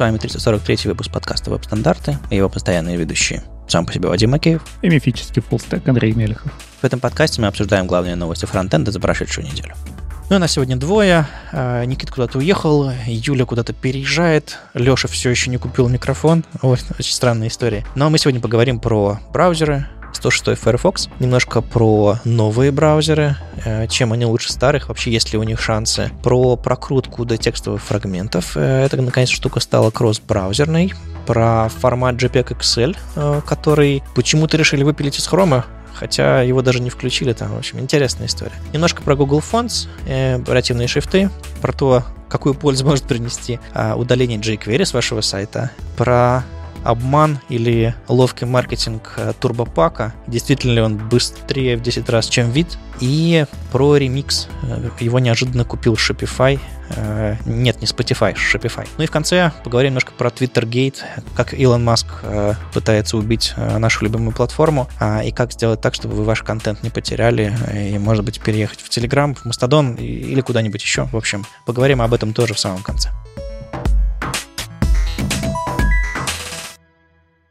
вами 343 выпуск подкаста «Веб-стандарты» и его постоянные ведущие. Сам по себе Вадим Макеев. И мифический фуллстек Андрей Мелехов. В этом подкасте мы обсуждаем главные новости фронтенда за прошедшую неделю. Ну, и нас сегодня двое. А, Никит куда-то уехал, Юля куда-то переезжает, Леша все еще не купил микрофон. Вот, очень странная история. Но мы сегодня поговорим про браузеры, 106 Firefox. Немножко про новые браузеры, э, чем они лучше старых, вообще есть ли у них шансы. Про прокрутку до текстовых фрагментов. Э, это, наконец, штука стала кросс-браузерной. Про формат JPEG Excel, э, который почему-то решили выпилить из хрома, хотя его даже не включили там. В общем, интересная история. Немножко про Google Fonts, оперативные шрифты, про то, какую пользу может принести а, удаление jQuery с вашего сайта, про обман или ловкий маркетинг э, турбопака, действительно ли он быстрее в 10 раз, чем вид, и про ремикс. Э, его неожиданно купил Shopify. Э, нет, не Spotify, Shopify. Ну и в конце поговорим немножко про Twittergate, как Илон Маск пытается убить нашу любимую платформу, а, и как сделать так, чтобы вы ваш контент не потеряли, и, может быть, переехать в Telegram, в Mastodon или куда-нибудь еще. В общем, поговорим об этом тоже в самом конце.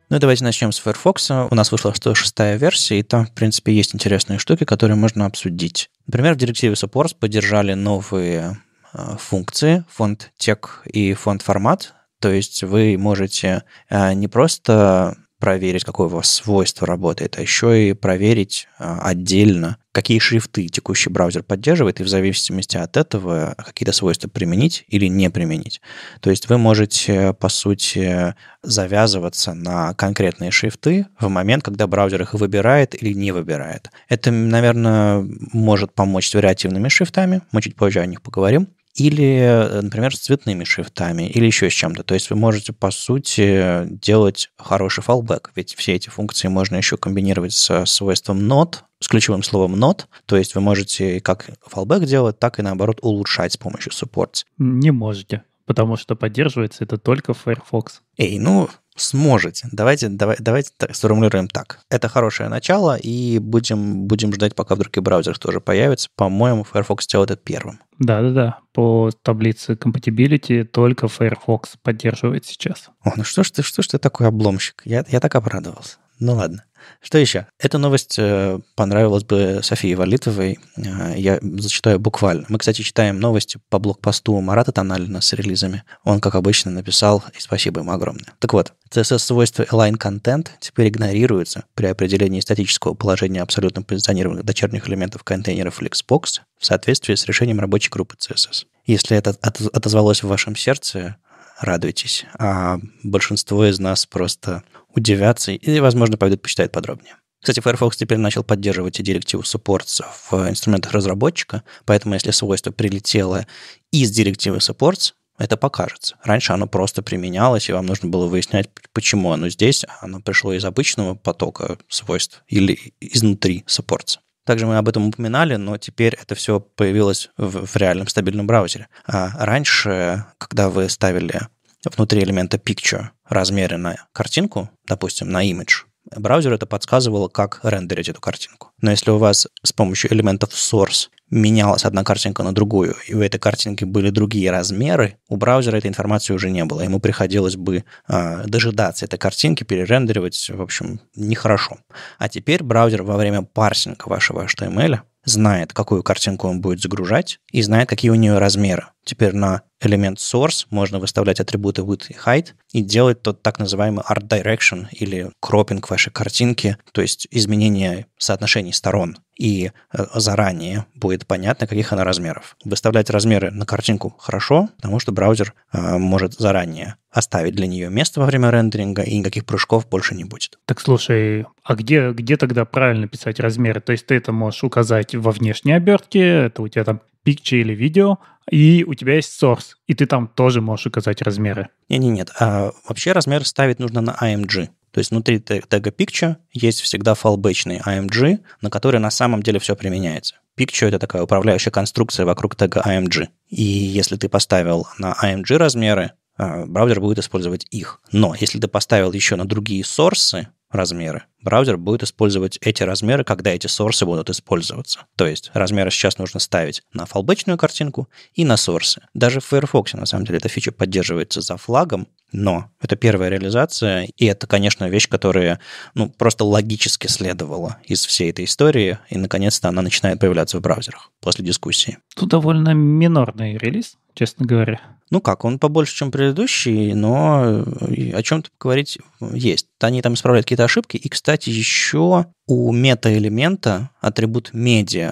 Ну и давайте начнем с Firefox. У нас вышла 106 версия, и там, в принципе, есть интересные штуки, которые можно обсудить. Например, в директиве Supports поддержали новые э, функции, фонд тек и фонд формат. То есть вы можете э, не просто проверить, какое у вас свойство работает, а еще и проверить а, отдельно, какие шрифты текущий браузер поддерживает, и в зависимости от этого какие-то свойства применить или не применить. То есть вы можете, по сути, завязываться на конкретные шрифты в момент, когда браузер их выбирает или не выбирает. Это, наверное, может помочь с вариативными шрифтами, мы чуть позже о них поговорим или, э, например, с цветными шрифтами, или еще с чем-то. То есть вы можете, по сути, делать хороший фалбэк, ведь все эти функции можно еще комбинировать со свойством not, с ключевым словом not, то есть вы можете как фалбэк делать, так и, наоборот, улучшать с помощью supports. Не можете потому что поддерживается это только Firefox. Эй, ну, сможете. Давайте, давай, давайте так, сформулируем так. Это хорошее начало, и будем, будем ждать, пока вдруг и браузер тоже появится. По-моему, Firefox делает это первым. Да-да-да, по таблице compatibility только Firefox поддерживает сейчас. О, ну что ж ты, что ж ты такой обломщик? Я, я так обрадовался. Ну ладно. Что еще? Эта новость э, понравилась бы Софии Валитовой. Э, я зачитаю буквально. Мы, кстати, читаем новости по блокпосту Марата Тоналина с релизами. Он, как обычно, написал, и спасибо ему огромное. Так вот, CSS-свойства align content теперь игнорируются при определении статического положения абсолютно позиционированных дочерних элементов контейнеров или Xbox в соответствии с решением рабочей группы CSS. Если это отозвалось в вашем сердце, радуйтесь. А большинство из нас просто удивятся и, возможно, пойдут почитают подробнее. Кстати, Firefox теперь начал поддерживать и директиву Supports в э, инструментах разработчика, поэтому если свойство прилетело из директивы Supports, это покажется. Раньше оно просто применялось, и вам нужно было выяснять, почему оно здесь, а оно пришло из обычного потока свойств или изнутри Supports. Также мы об этом упоминали, но теперь это все появилось в, в реальном стабильном браузере. А раньше, когда вы ставили внутри элемента picture размеры на картинку, допустим, на image, браузер это подсказывал, как рендерить эту картинку. Но если у вас с помощью элементов source менялась одна картинка на другую, и у этой картинки были другие размеры, у браузера этой информации уже не было. Ему приходилось бы э, дожидаться этой картинки, перерендеривать, в общем, нехорошо. А теперь браузер во время парсинга вашего HTML знает, какую картинку он будет загружать, и знает, какие у нее размеры теперь на элемент source можно выставлять атрибуты width и height и делать тот так называемый art direction или кропинг вашей картинки, то есть изменение соотношений сторон. И э, заранее будет понятно, каких она размеров. Выставлять размеры на картинку хорошо, потому что браузер э, может заранее оставить для нее место во время рендеринга, и никаких прыжков больше не будет. Так слушай, а где, где тогда правильно писать размеры? То есть ты это можешь указать во внешней обертке, это у тебя там пикче или видео, и у тебя есть source, и ты там тоже можешь указать размеры. Не-не-нет, а вообще размер ставить нужно на img, То есть внутри тега Picture есть всегда фалбэчный img, на который на самом деле все применяется. Picture — это такая управляющая конструкция вокруг тега img, И если ты поставил на img размеры, а, браузер будет использовать их. Но если ты поставил еще на другие сорсы размеры, браузер будет использовать эти размеры, когда эти сорсы будут использоваться. То есть размеры сейчас нужно ставить на фалбычную картинку и на сорсы. Даже в Firefox, на самом деле, эта фича поддерживается за флагом, но это первая реализация, и это, конечно, вещь, которая ну, просто логически следовала из всей этой истории, и, наконец-то, она начинает появляться в браузерах после дискуссии. Тут довольно минорный релиз, честно говоря. Ну как, он побольше, чем предыдущий, но э, о чем-то поговорить есть. Они там исправляют какие-то ошибки, и, кстати, кстати, еще у мета-элемента атрибут медиа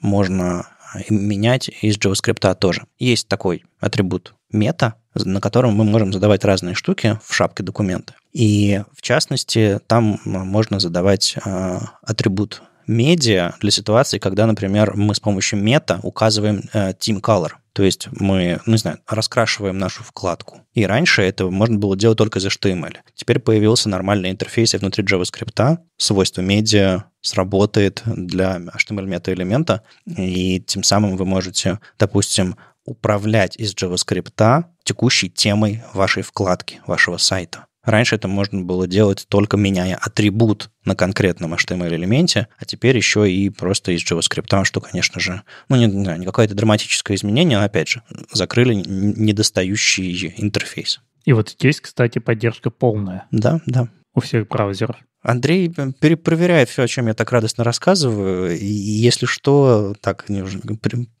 можно э, менять из JavaScript а тоже. Есть такой атрибут мета, на котором мы можем задавать разные штуки в шапке документа. И в частности, там можно задавать э, атрибут медиа для ситуации, когда, например, мы с помощью мета указываем э, team color – то есть мы, ну не знаю, раскрашиваем нашу вкладку. И раньше это можно было делать только из HTML. Теперь появился нормальный интерфейс внутри JavaScript, свойство медиа, сработает для HTML мета-элемента, и тем самым вы можете, допустим, управлять из JavaScript текущей темой вашей вкладки, вашего сайта. Раньше это можно было делать только меняя атрибут на конкретном HTML-элементе, а теперь еще и просто из JavaScript, что, конечно же, ну, не, не какое-то драматическое изменение, но, опять же, закрыли недостающий интерфейс. И вот есть, кстати, поддержка полная. Да, да. У всех браузеров. Андрей э, перепроверяет все, о чем я так радостно рассказываю, и если что, так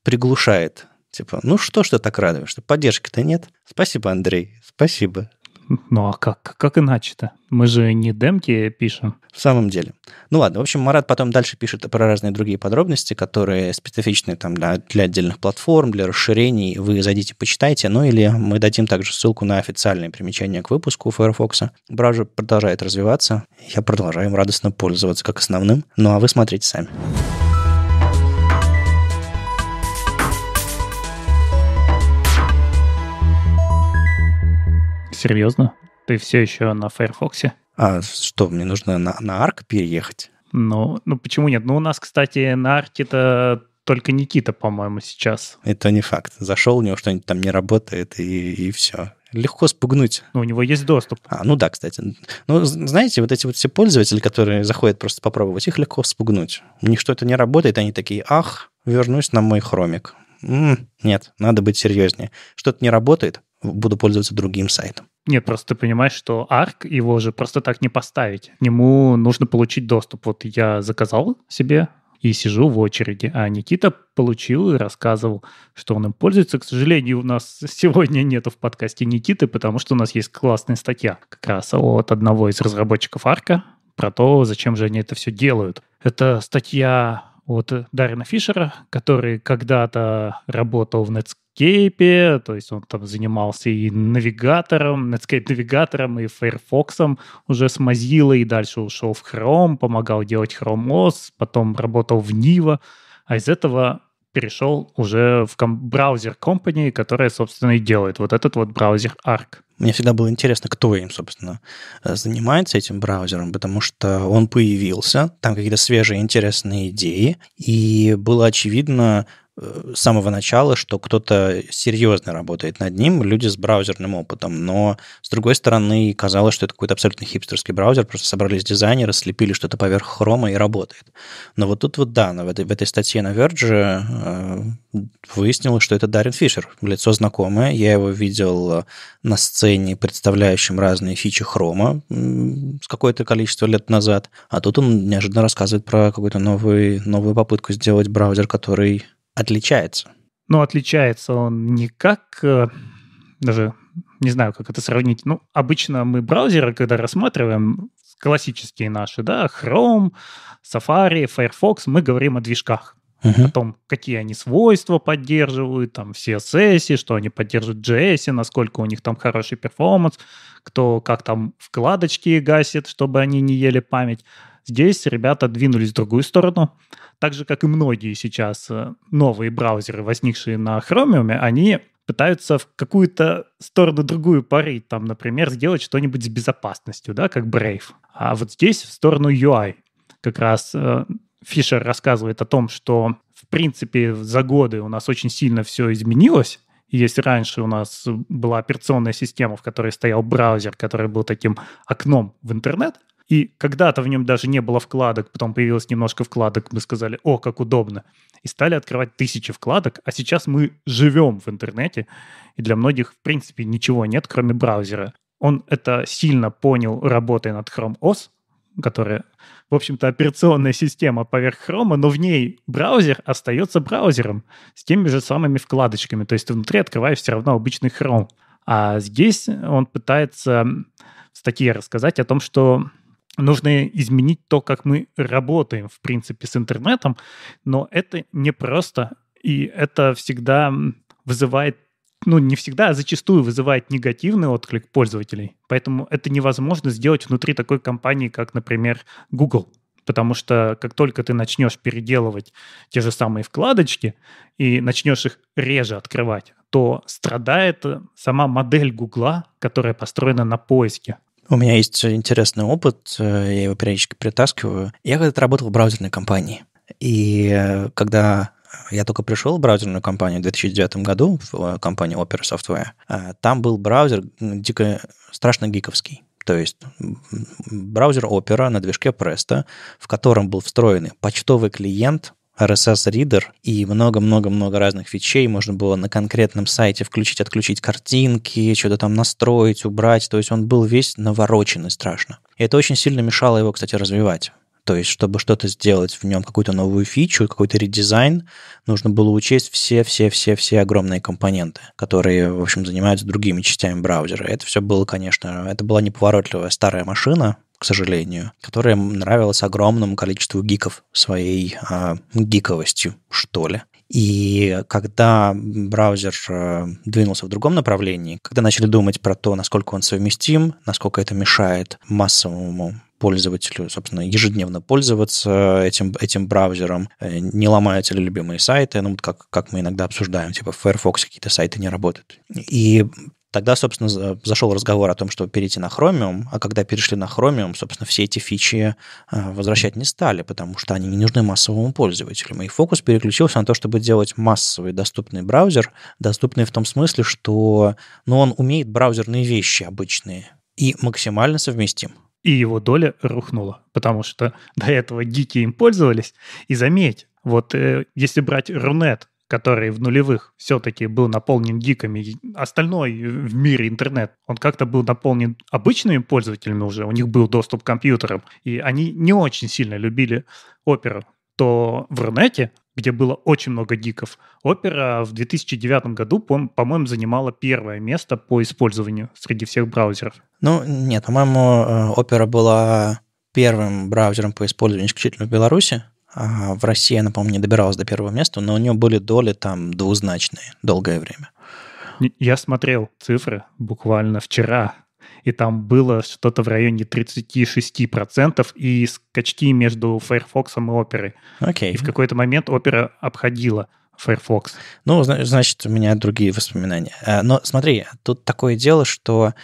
приглушает Типа, ну что ж ты так радуешься? Поддержки-то нет. Спасибо, Андрей. Спасибо. Ну а как, как иначе-то? Мы же не демки пишем. В самом деле. Ну ладно, в общем, Марат потом дальше пишет про разные другие подробности, которые специфичны там для, для отдельных платформ, для расширений. Вы зайдите, почитайте. Ну или мы дадим также ссылку на официальные примечания к выпуску Firefox. Браузер продолжает развиваться. Я продолжаю им радостно пользоваться как основным. Ну а вы смотрите сами. Серьезно? Ты все еще на Firefox? А что, мне нужно на, на Arc переехать? Ну, ну почему нет? Ну, у нас, кстати, на Арке-то только Никита, по-моему, сейчас. Это не факт. Зашел, у него что-нибудь там не работает, и, и все. Легко спугнуть. Ну, у него есть доступ. А, ну да, кстати. Ну, знаете, вот эти вот все пользователи, которые заходят просто попробовать, их легко спугнуть. У них что-то не работает, они такие, ах, вернусь на мой хромик. М-м, нет, надо быть серьезнее. Что-то не работает, буду пользоваться другим сайтом. Нет, просто ты понимаешь, что Арк его же просто так не поставить. нему нужно получить доступ. Вот я заказал себе и сижу в очереди. А Никита получил и рассказывал, что он им пользуется. К сожалению, у нас сегодня нету в подкасте Никиты, потому что у нас есть классная статья как раз от одного из разработчиков Арка про то, зачем же они это все делают. Это статья от Дарина Фишера, который когда-то работал в Netscape Netscape, то есть он там занимался и навигатором, Netscape-навигатором, и Firefox уже с Mozilla, и дальше ушел в Chrome, помогал делать Chrome OS, потом работал в Niva, а из этого перешел уже в браузер компании, которая, собственно, и делает вот этот вот браузер ARC. Мне всегда было интересно, кто им, собственно, э, занимается этим браузером, потому что он появился, там какие-то свежие интересные идеи, и было очевидно, с самого начала, что кто-то серьезно работает над ним, люди с браузерным опытом. Но, с другой стороны, казалось, что это какой-то абсолютно хипстерский браузер, просто собрались дизайнеры, слепили что-то поверх хрома и работает. Но вот тут вот, да, в этой, в этой статье на Verge э, выяснилось, что это Даррен Фишер, лицо знакомое. Я его видел на сцене, представляющем разные фичи хрома с какое-то количество лет назад. А тут он неожиданно рассказывает про какую-то новую, новую попытку сделать браузер, который отличается. Ну, отличается он не как, э, даже не знаю, как это сравнить. Ну, обычно мы браузеры, когда рассматриваем, классические наши, да, Chrome, Safari, Firefox, мы говорим о движках. Uh-huh. о том, какие они свойства поддерживают, там, все CSS, что они поддерживают в JS, насколько у них там хороший перформанс, кто как там вкладочки гасит, чтобы они не ели память. Здесь ребята двинулись в другую сторону. Так же, как и многие сейчас э, новые браузеры, возникшие на Chromium, они пытаются в какую-то сторону другую парить. Там, например, сделать что-нибудь с безопасностью, да, как Brave. А вот здесь в сторону UI. Как раз Фишер э, рассказывает о том, что, в принципе, за годы у нас очень сильно все изменилось. Если раньше у нас была операционная система, в которой стоял браузер, который был таким окном в интернет, и когда-то в нем даже не было вкладок, потом появилось немножко вкладок, мы сказали, о, как удобно. И стали открывать тысячи вкладок, а сейчас мы живем в интернете, и для многих, в принципе, ничего нет, кроме браузера. Он это сильно понял, работая над Chrome OS, которая, в общем-то, операционная система поверх хрома, но в ней браузер остается браузером с теми же самыми вкладочками. То есть внутри открываешь все равно обычный хром. А здесь он пытается в статье рассказать о том, что нужно изменить то, как мы работаем, в принципе, с интернетом, но это непросто, и это всегда вызывает ну, не всегда, а зачастую вызывает негативный отклик пользователей. Поэтому это невозможно сделать внутри такой компании, как, например, Google. Потому что как только ты начнешь переделывать те же самые вкладочки и начнешь их реже открывать, то страдает сама модель Гугла, которая построена на поиске. У меня есть интересный опыт, э, я его периодически притаскиваю. Я когда-то работал в браузерной компании. И э, когда я только пришел в браузерную компанию в 2009 году, в э, компанию Opera Software, там был браузер дико страшно гиковский. То есть браузер Opera на движке Presto, в котором был встроенный почтовый клиент RSS Reader и много-много-много разных фичей. Можно было на конкретном сайте включить, отключить картинки, что-то там настроить, убрать. То есть он был весь навороченный страшно. И это очень сильно мешало его, кстати, развивать. То есть, чтобы что-то сделать в нем, какую-то новую фичу, какой-то редизайн, нужно было учесть все-все-все-все огромные компоненты, которые, в общем, занимаются другими частями браузера. Это все было, конечно, это была неповоротливая старая машина, к сожалению, которая нравилась огромному количеству гиков своей э, гиковостью, что ли. И когда браузер а, двинулся в другом направлении, когда начали думать про то, насколько он совместим, насколько это мешает массовому пользователю, собственно, ежедневно пользоваться этим, этим браузером, э, не ломаются ли любимые сайты, ну, вот как, как мы иногда обсуждаем, типа в Firefox какие-то сайты не работают. И Тогда, собственно, зашел разговор о том, чтобы перейти на Chromium, а когда перешли на Chromium, собственно, все эти фичи э, возвращать не стали, потому что они не нужны массовому пользователю. И фокус переключился на то, чтобы делать массовый доступный браузер, доступный в том смысле, что ну, он умеет браузерные вещи обычные и максимально совместим и его доля рухнула, потому что до этого гики им пользовались. И заметь, вот э, если брать Рунет, который в нулевых все-таки был наполнен гиками, остальной в мире интернет, он как-то был наполнен обычными пользователями уже, у них был доступ к компьютерам, и они не очень сильно любили оперу, то в Рунете, где было очень много гиков, опера в 2009 году, по- по-моему, занимала первое место по использованию среди всех браузеров. Ну, нет, по-моему, э, опера была первым браузером по использованию исключительно в Беларуси. В России она, по-моему, не добиралась до первого места, но у нее были доли там двузначные долгое время. Я смотрел цифры буквально вчера, и там было что-то в районе 36% и скачки между Firefox и Opera. Окей. И в какой-то момент Opera обходила Firefox. Ну, значит, у меня другие воспоминания. Э, но смотри, тут такое дело, что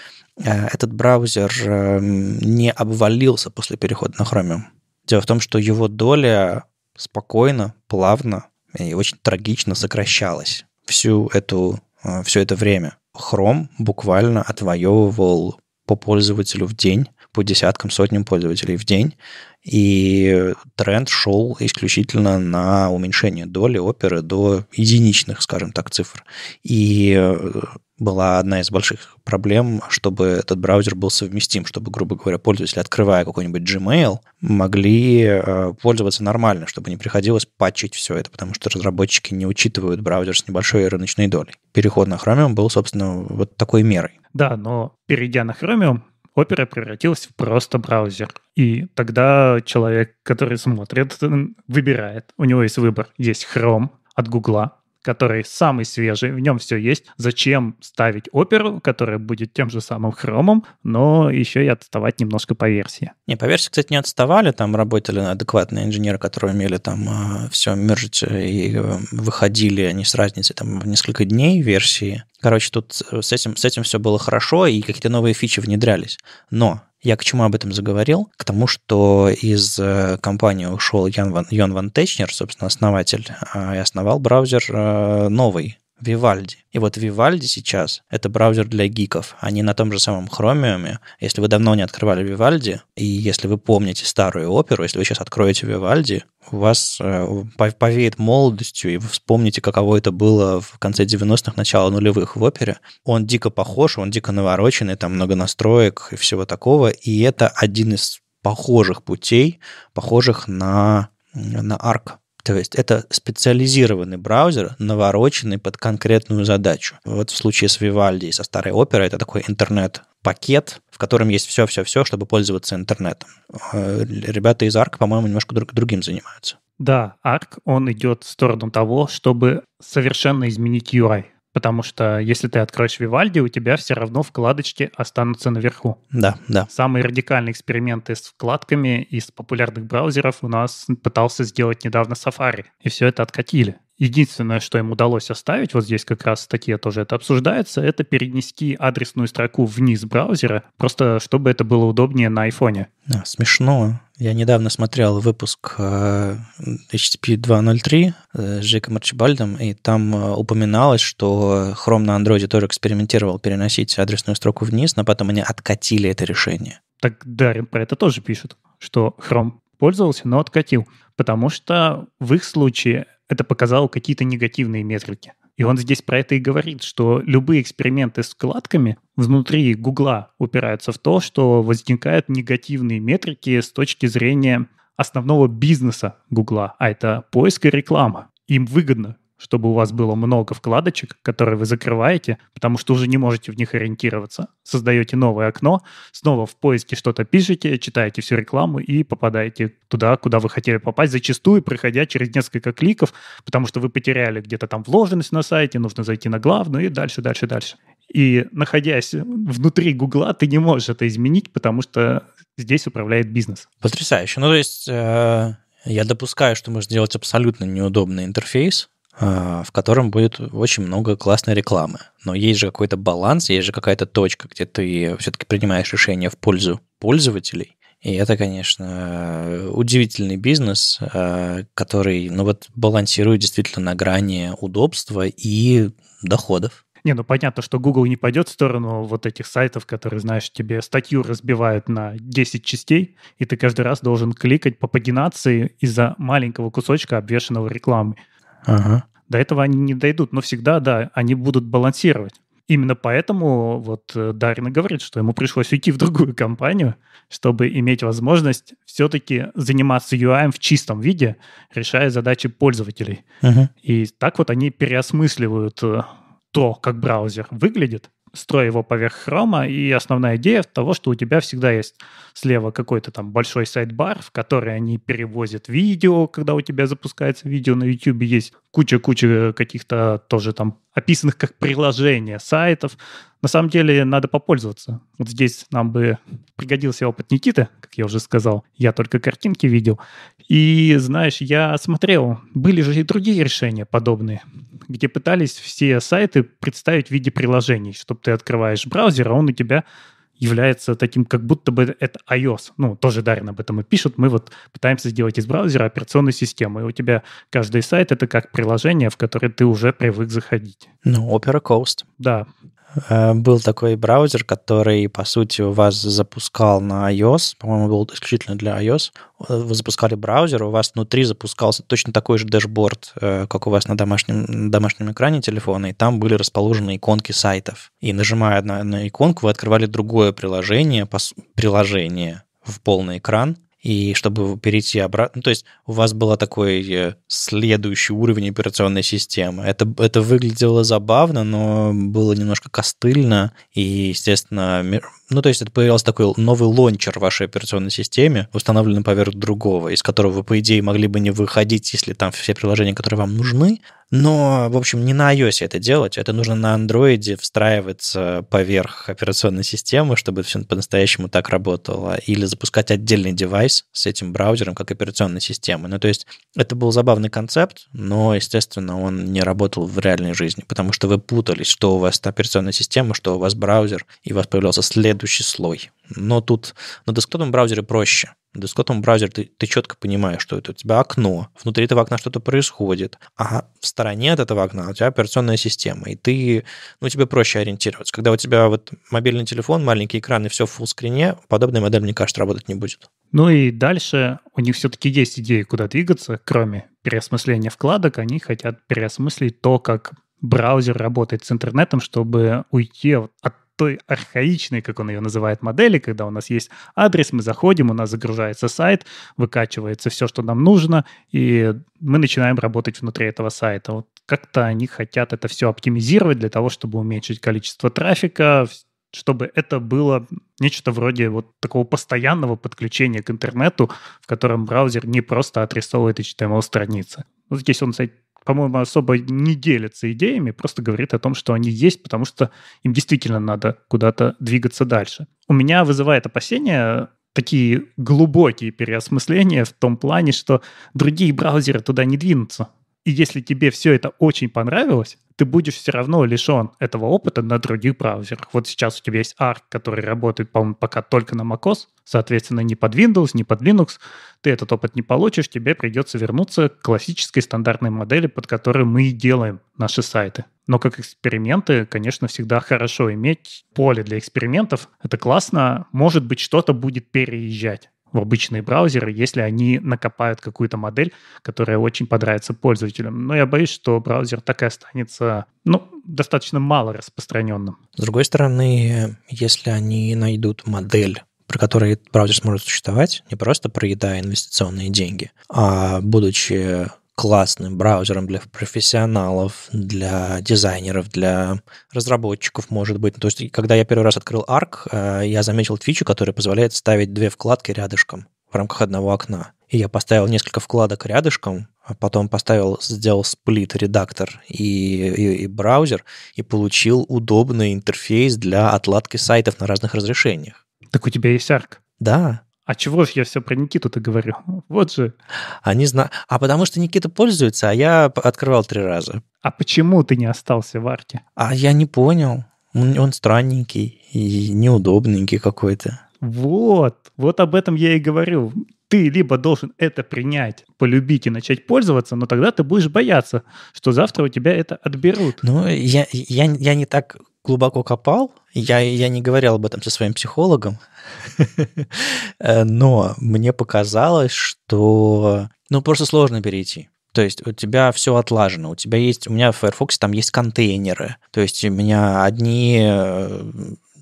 э, этот браузер эм, не обвалился после перехода на Chromium. Дело в том, что его доля спокойно, плавно и очень трагично сокращалась всю эту, э, все это время. Chrome буквально отвоевывал по пользователю в день, по десяткам, сотням пользователей в день. И тренд шел исключительно на уменьшение доли оперы до единичных, скажем так, цифр. И э, была одна из больших проблем, чтобы этот браузер был совместим, чтобы, грубо говоря, пользователи, открывая какой-нибудь Gmail, могли э, пользоваться нормально, чтобы не приходилось патчить все это, потому что разработчики не учитывают браузер с небольшой рыночной долей. Переход на Chromium был, собственно, вот такой мерой. Да, но перейдя на Chromium, Opera превратилась в просто браузер. И тогда человек, который смотрит, э, выбирает. У него есть выбор. Есть Chrome от Гугла, который самый свежий, в нем все есть. Зачем ставить оперу, которая будет тем же самым хромом, но еще и отставать немножко по версии? Не, по версии, кстати, не отставали. Там работали адекватные инженеры, которые умели там а, все мержить э, и э, выходили они с разницей там в несколько дней версии. Короче, тут с этим, с этим все было хорошо, и какие-то новые фичи внедрялись. Но я к чему об этом заговорил? К тому, что из э, компании ушел Ян Ван, Йон Ван Течнер, собственно, основатель, а, и основал браузер э, новый, Вивальди. И вот Вивальди сейчас — это браузер для гиков. Они на том же самом Chromium. Если вы давно не открывали Вивальди, и если вы помните старую оперу, если вы сейчас откроете Вивальди, у вас э, повеет молодостью, и вы вспомните, каково это было в конце 90-х, начало нулевых в опере. Он дико похож, он дико навороченный, там много настроек и всего такого. И это один из похожих путей, похожих на, на арк то есть это специализированный браузер, навороченный под конкретную задачу. Вот в случае с Vivaldi и со старой оперой это такой интернет-пакет, в котором есть все-все-все, чтобы пользоваться интернетом. Э, ребята из ARC, по-моему, немножко друг другим занимаются. Да, ARC, он идет в сторону того, чтобы совершенно изменить UI. Потому что если ты откроешь Вивальди, у тебя все равно вкладочки останутся наверху. Да, да. Самые радикальные эксперименты с вкладками из популярных браузеров у нас пытался сделать недавно Safari. И все это откатили. Единственное, что им удалось оставить, вот здесь как раз такие тоже это обсуждается, это перенести адресную строку вниз браузера, просто чтобы это было удобнее на айфоне. А, смешно. Я недавно смотрел выпуск э, HTTP 2.0.3 э, с Джеком Арчибальдом, и там э, упоминалось, что Chrome на Android тоже экспериментировал переносить адресную строку вниз, но потом они откатили это решение. Так Дарин про это тоже пишет, что Chrome пользовался, но откатил потому что в их случае это показало какие-то негативные метрики. И он здесь про это и говорит, что любые эксперименты с вкладками внутри Гугла упираются в то, что возникают негативные метрики с точки зрения основного бизнеса Гугла, а это поиск и реклама. Им выгодно чтобы у вас было много вкладочек, которые вы закрываете, потому что уже не можете в них ориентироваться. Создаете новое окно, снова в поиске что-то пишете, читаете всю рекламу и попадаете туда, куда вы хотели попасть, зачастую проходя через несколько кликов, потому что вы потеряли где-то там вложенность на сайте, нужно зайти на главную и дальше, дальше, дальше. И находясь внутри Гугла, ты не можешь это изменить, потому что здесь управляет бизнес. Потрясающе. Ну, то есть э, я допускаю, что можно сделать абсолютно неудобный интерфейс, Э, в котором будет очень много классной рекламы. Но есть же какой-то баланс, есть же какая-то точка, где ты все-таки принимаешь решение в пользу пользователей. И это, конечно, э, удивительный бизнес, э, который, ну вот, балансирует действительно на грани удобства и доходов. Не, ну понятно, что Google не пойдет в сторону вот этих сайтов, которые, знаешь, тебе статью разбивают на 10 частей, и ты каждый раз должен кликать по пагинации из-за маленького кусочка обвешенного рекламой. Ага. До этого они не дойдут, но всегда, да, они будут балансировать. Именно поэтому вот э, Дарин говорит, что ему пришлось уйти в другую компанию, чтобы иметь возможность все-таки заниматься UI в чистом виде, решая задачи пользователей. uh И так вот они переосмысливают э, то, как браузер выглядит, строй его поверх хрома, и основная идея в того, что у тебя всегда есть слева какой-то там большой сайт-бар, в который они перевозят видео, когда у тебя запускается видео на YouTube, есть куча-куча каких-то тоже там описанных как приложения сайтов. На самом деле надо попользоваться. Вот здесь нам бы пригодился опыт Никиты, как я уже сказал. Я только картинки видел. И, знаешь, я смотрел, были же и другие решения подобные, где пытались все сайты представить в виде приложений, чтобы ты открываешь браузер, а он у тебя является таким, как будто бы это iOS. Ну, тоже Дарин об этом и пишет. Мы вот пытаемся сделать из браузера операционную систему. И у тебя каждый сайт — это как приложение, в которое ты уже привык заходить. Ну, Opera Coast. Да. Э, был такой браузер, который, по сути, у вас запускал на iOS, по-моему, был исключительно для iOS. Вы запускали браузер, у вас внутри запускался точно такой же дашборд, э, как у вас на домашнем, на домашнем экране телефона, и там были расположены иконки сайтов. И нажимая на, на иконку, вы открывали другое приложение, приложение в полный экран, и чтобы перейти обратно, ну, то есть у вас был такой э, следующий уровень операционной системы. Это, это выглядело забавно, но было немножко костыльно, и, естественно, ну, то есть это появился такой новый лончер в вашей операционной системе, установленный поверх другого, из которого вы, по идее, могли бы не выходить, если там все приложения, которые вам нужны. Но, в общем, не на iOS это делать, это нужно на Android встраиваться поверх операционной системы, чтобы все по-настоящему так работало, или запускать отдельный девайс с этим браузером как операционной системы. Ну, то есть это был забавный концепт, но, естественно, он не работал в реальной жизни, потому что вы путались, что у вас операционная система, что у вас браузер, и у вас появлялся следующий следующий слой. Но тут на десктопном браузере проще. В десктопном браузере ты, ты четко понимаешь, что это у тебя окно, внутри этого окна что-то происходит, а в стороне от этого окна у тебя операционная система, и ты, ну, тебе проще ориентироваться. Когда у тебя вот мобильный телефон, маленький экран и все в фуллскрине, подобная модель, мне кажется, работать не будет. Ну и дальше у них все-таки есть идеи, куда двигаться, кроме переосмысления вкладок, они хотят переосмыслить то, как браузер работает с интернетом, чтобы уйти от той архаичной, как он ее называет, модели, когда у нас есть адрес, мы заходим, у нас загружается сайт, выкачивается все, что нам нужно, и мы начинаем работать внутри этого сайта. Вот как-то они хотят это все оптимизировать для того, чтобы уменьшить количество трафика, чтобы это было нечто вроде вот такого постоянного подключения к интернету, в котором браузер не просто отрисовывает HTML-страницы. Эм вот здесь он, кстати, по-моему, особо не делится идеями, просто говорит о том, что они есть, потому что им действительно надо куда-то двигаться дальше. У меня вызывает опасения такие глубокие переосмысления в том плане, что другие браузеры туда не двинутся. И если тебе все это очень понравилось, ты будешь все равно лишен этого опыта на других браузерах. Вот сейчас у тебя есть Arc, который работает, по-моему, пока только на macOS, соответственно, не под Windows, не под Linux. Ты этот опыт не получишь, тебе придется вернуться к классической стандартной модели, под которой мы и делаем наши сайты. Но как эксперименты, конечно, всегда хорошо иметь поле для экспериментов. Это классно. Может быть, что-то будет переезжать в обычные браузеры, если они накопают какую-то модель, которая очень понравится пользователям. Но я боюсь, что браузер так и останется, ну, достаточно мало распространенным. С другой стороны, если они найдут модель, при которой браузер сможет существовать, не просто проедая инвестиционные деньги, а будучи классным браузером для профессионалов, для дизайнеров, для разработчиков, может быть. Ну, то есть, когда я первый раз открыл Arc, э, я заметил фичу, которая позволяет ставить две вкладки рядышком в рамках одного окна. И я поставил несколько вкладок рядышком, а потом поставил, сделал сплит, редактор и, и, и браузер, и получил удобный интерфейс для отладки сайтов на разных разрешениях. Так у тебя есть Arc? Да, а чего же я все про Никиту-то говорю? Вот же. Они зна... А потому что Никита пользуется, а я открывал три раза. А почему ты не остался в арке? А я не понял. Он, он странненький и неудобненький какой-то. Вот, вот об этом я и говорю ты либо должен это принять, полюбить и начать пользоваться, но тогда ты будешь бояться, что завтра у тебя это отберут. Ну, я, я, я не так глубоко копал, я, я не говорил об этом со своим психологом, но мне показалось, что ну просто сложно перейти. То есть у тебя все отлажено, у тебя есть, у меня в Firefox там есть контейнеры, то есть у меня одни э,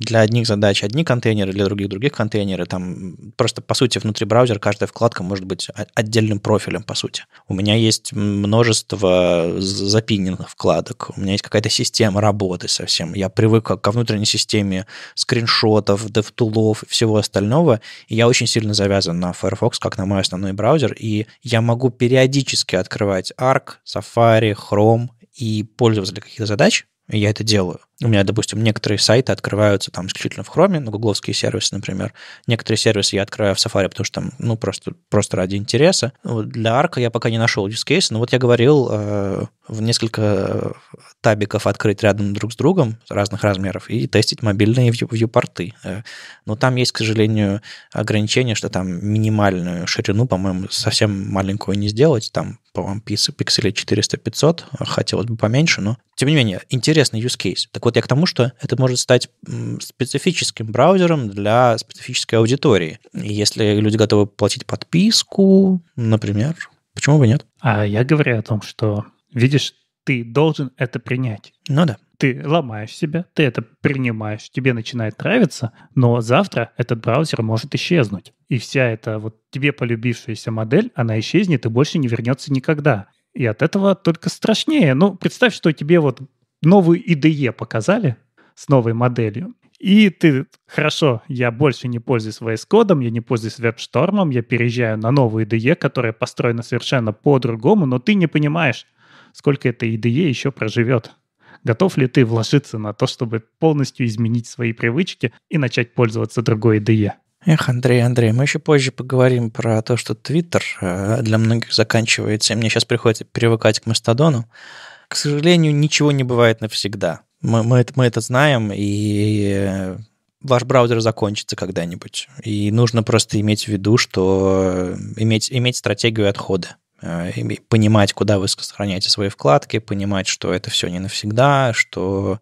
для одних задач одни контейнеры, для других других контейнеры. Там просто, по сути, внутри браузера каждая вкладка может быть отдельным профилем, по сути. У меня есть множество запиненных вкладок, у меня есть какая-то система работы совсем. Я привык ко внутренней системе скриншотов, DevTools, всего остального. И я очень сильно завязан на Firefox, как на мой основной браузер, и я могу периодически открывать Arc, Safari, Chrome и пользоваться для каких-то задач, и я это делаю у меня, допустим, некоторые сайты открываются там исключительно в Chrome, ну, гугловские сервисы, например. Некоторые сервисы я открываю в Safari, потому что там, ну, просто, просто ради интереса. Ну, для Арка я пока не нашел use case, но вот я говорил, э, в несколько табиков открыть рядом друг с другом разных размеров и тестить мобильные view, порты э, Но там есть, к сожалению, ограничение, что там минимальную ширину, по-моему, совсем маленькую не сделать, там, по-моему, пикселей 400-500, хотелось бы поменьше, но, тем не менее, интересный use case. Так вот, вот я к тому, что это может стать специфическим браузером для специфической аудитории. если люди готовы платить подписку, например, почему бы нет? А я говорю о том, что, видишь, ты должен это принять. Ну да. Ты ломаешь себя, ты это принимаешь, тебе начинает нравиться, но завтра этот браузер может исчезнуть. И вся эта вот тебе полюбившаяся модель, она исчезнет и больше не вернется никогда. И от этого только страшнее. Ну, представь, что тебе вот новую IDE показали с новой моделью. И ты, хорошо, я больше не пользуюсь VS Code, я не пользуюсь WebStorm, я переезжаю на новую IDE, которая построена совершенно по-другому, но ты не понимаешь, сколько эта IDE еще проживет. Готов ли ты вложиться на то, чтобы полностью изменить свои привычки и начать пользоваться другой IDE? Эх, Андрей, Андрей, мы еще позже поговорим про то, что Твиттер э, для многих заканчивается, и мне сейчас приходится привыкать к Мастодону к сожалению, ничего не бывает навсегда. Мы, мы, это, мы это знаем, и э, ваш браузер закончится когда-нибудь. И нужно просто иметь в виду, что э, иметь, иметь стратегию отхода э, понимать, куда вы сохраняете свои вкладки, понимать, что это все не навсегда, что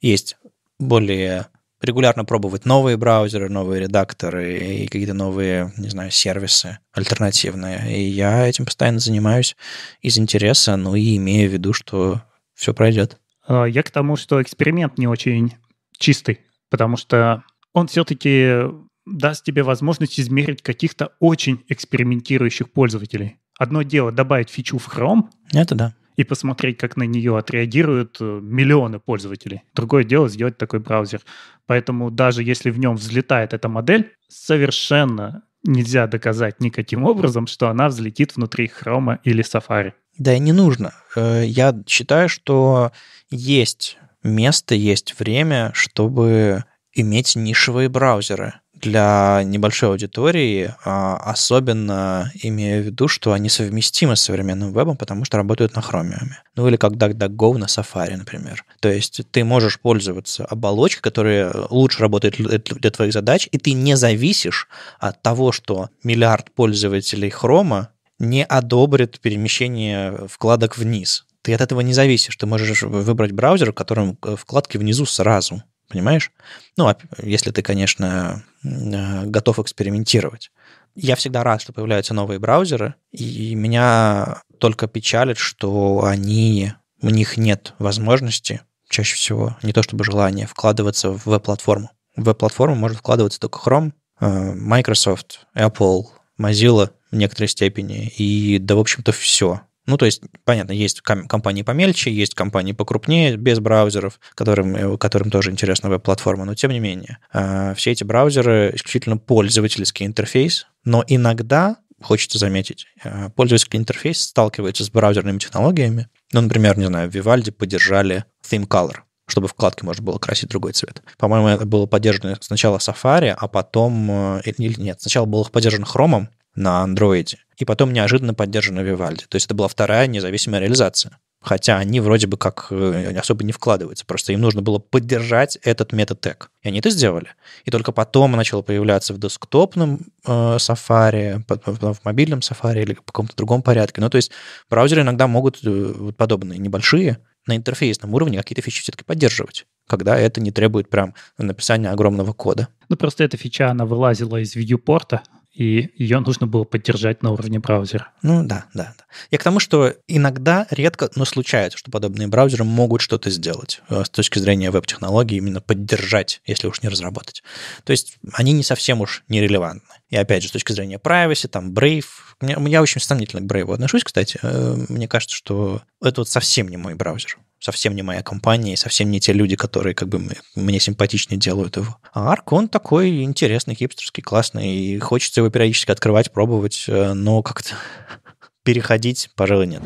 есть более регулярно пробовать новые браузеры, новые редакторы и какие-то новые, не знаю, сервисы альтернативные. И я этим постоянно занимаюсь из интереса, ну и имея в виду, что все пройдет. А, я к тому, что эксперимент не очень чистый, потому что он все-таки даст тебе возможность измерить каких-то очень экспериментирующих пользователей. Одно дело добавить фичу в Chrome. Это да и посмотреть, как на нее отреагируют э, миллионы пользователей. Другое дело сделать такой браузер. Поэтому даже если в нем взлетает эта модель, совершенно нельзя доказать никаким образом, что она взлетит внутри Хрома или Safari. Да и не нужно. Э, я считаю, что есть место, есть время, чтобы иметь нишевые браузеры для небольшой аудитории, а, особенно имея в виду, что они совместимы с современным вебом, потому что работают на хромиуме. Ну или как DuckDuckGo на Safari, например. То есть ты можешь пользоваться оболочкой, которая лучше работает для твоих задач, и ты не зависишь от того, что миллиард пользователей хрома не одобрит перемещение вкладок вниз ты от этого не зависишь. Ты можешь выбрать браузер, в котором э, вкладки внизу сразу. Понимаешь? Ну, а если ты, конечно, э, готов экспериментировать. Я всегда рад, что появляются новые браузеры, и меня только печалит, что они, у них нет возможности, чаще всего, не то чтобы желания, вкладываться в веб-платформу. В веб-платформу может вкладываться только Chrome, э, Microsoft, Apple, Mozilla в некоторой степени, и да, в общем-то, все. Ну, то есть, понятно, есть компании помельче, есть компании покрупнее, без браузеров, которым, э, которым тоже интересна веб-платформа, но тем не менее. А, все эти браузеры исключительно пользовательский интерфейс, но иногда хочется заметить. Э, пользовательский интерфейс сталкивается с браузерными технологиями. Ну, например, не знаю, в Vivaldi поддержали Theme Color, чтобы вкладки можно было красить другой цвет. По-моему, это было поддержано сначала Safari, а потом... Э, или нет, сначала было поддержано Chrome, на Android. И потом неожиданно поддержана Вивальди, То есть это была вторая независимая реализация. Хотя они вроде бы как э, особо не вкладываются. Просто им нужно было поддержать этот мета И они это сделали. И только потом начало появляться в десктопном э, Safari, в мобильном Safari или в каком-то другом порядке. Ну, то есть браузеры иногда могут э, вот подобные небольшие на интерфейсном уровне какие-то фичи все-таки поддерживать, когда это не требует прям написания огромного кода. Ну, просто эта фича, она вылазила из видюпорта, и ее нужно было поддержать на уровне браузера. Ну да, да, да. Я к тому, что иногда, редко, но случается, что подобные браузеры могут что-то сделать э, с точки зрения веб-технологий, именно поддержать, если уж не разработать. То есть они не совсем уж нерелевантны. И опять же, с точки зрения privacy, там, Brave. Я, я очень сомнительно к Brave отношусь, кстати. Э, мне кажется, что это вот совсем не мой браузер. Совсем не моя компания, и совсем не те люди, которые как бы мне симпатичнее делают его. А Arc, он такой интересный, хипстерский, классный, и хочется его периодически открывать, пробовать, э, но как-то переходить, пожалуй, нет.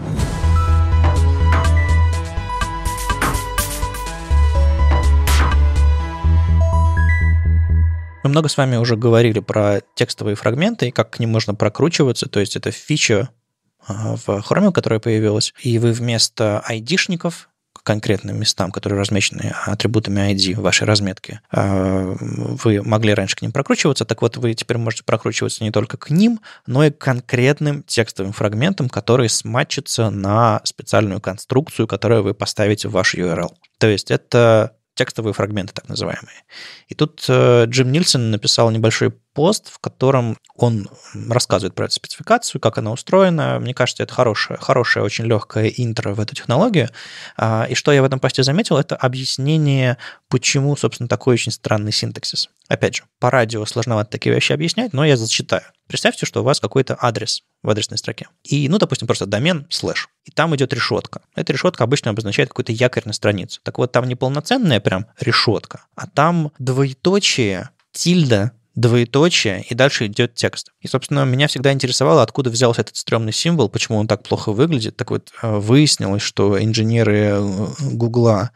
Мы много с вами уже говорили про текстовые фрагменты и как к ним можно прокручиваться. То есть это фича а, в Chromium, которая появилась. И вы вместо айдишников конкретным местам, которые размечены атрибутами ID в вашей разметке, а, вы могли раньше к ним прокручиваться, так вот вы теперь можете прокручиваться не только к ним, но и к конкретным текстовым фрагментам, которые смачатся на специальную конструкцию, которую вы поставите в ваш URL. То есть это текстовые фрагменты, так называемые. И тут э, Джим Нильсон написал небольшой пост, в котором он рассказывает про эту спецификацию, как она устроена. Мне кажется, это хорошее, хорошее очень легкое интро в эту технологию. А, и что я в этом посте заметил, это объяснение, почему, собственно, такой очень странный синтаксис. Опять же, по радио сложновато такие вещи объяснять, но я зачитаю. Представьте, что у вас какой-то адрес в адресной строке. И, ну, допустим, просто домен слэш. И там идет решетка. Эта решетка обычно обозначает какую то якорь на страницу. Так вот, там не полноценная прям решетка, а там двоеточие, тильда, двоеточие, и дальше идет текст. И, собственно, меня всегда интересовало, откуда взялся этот стрёмный символ, почему он так плохо выглядит. Так вот, э, выяснилось, что инженеры э, Гугла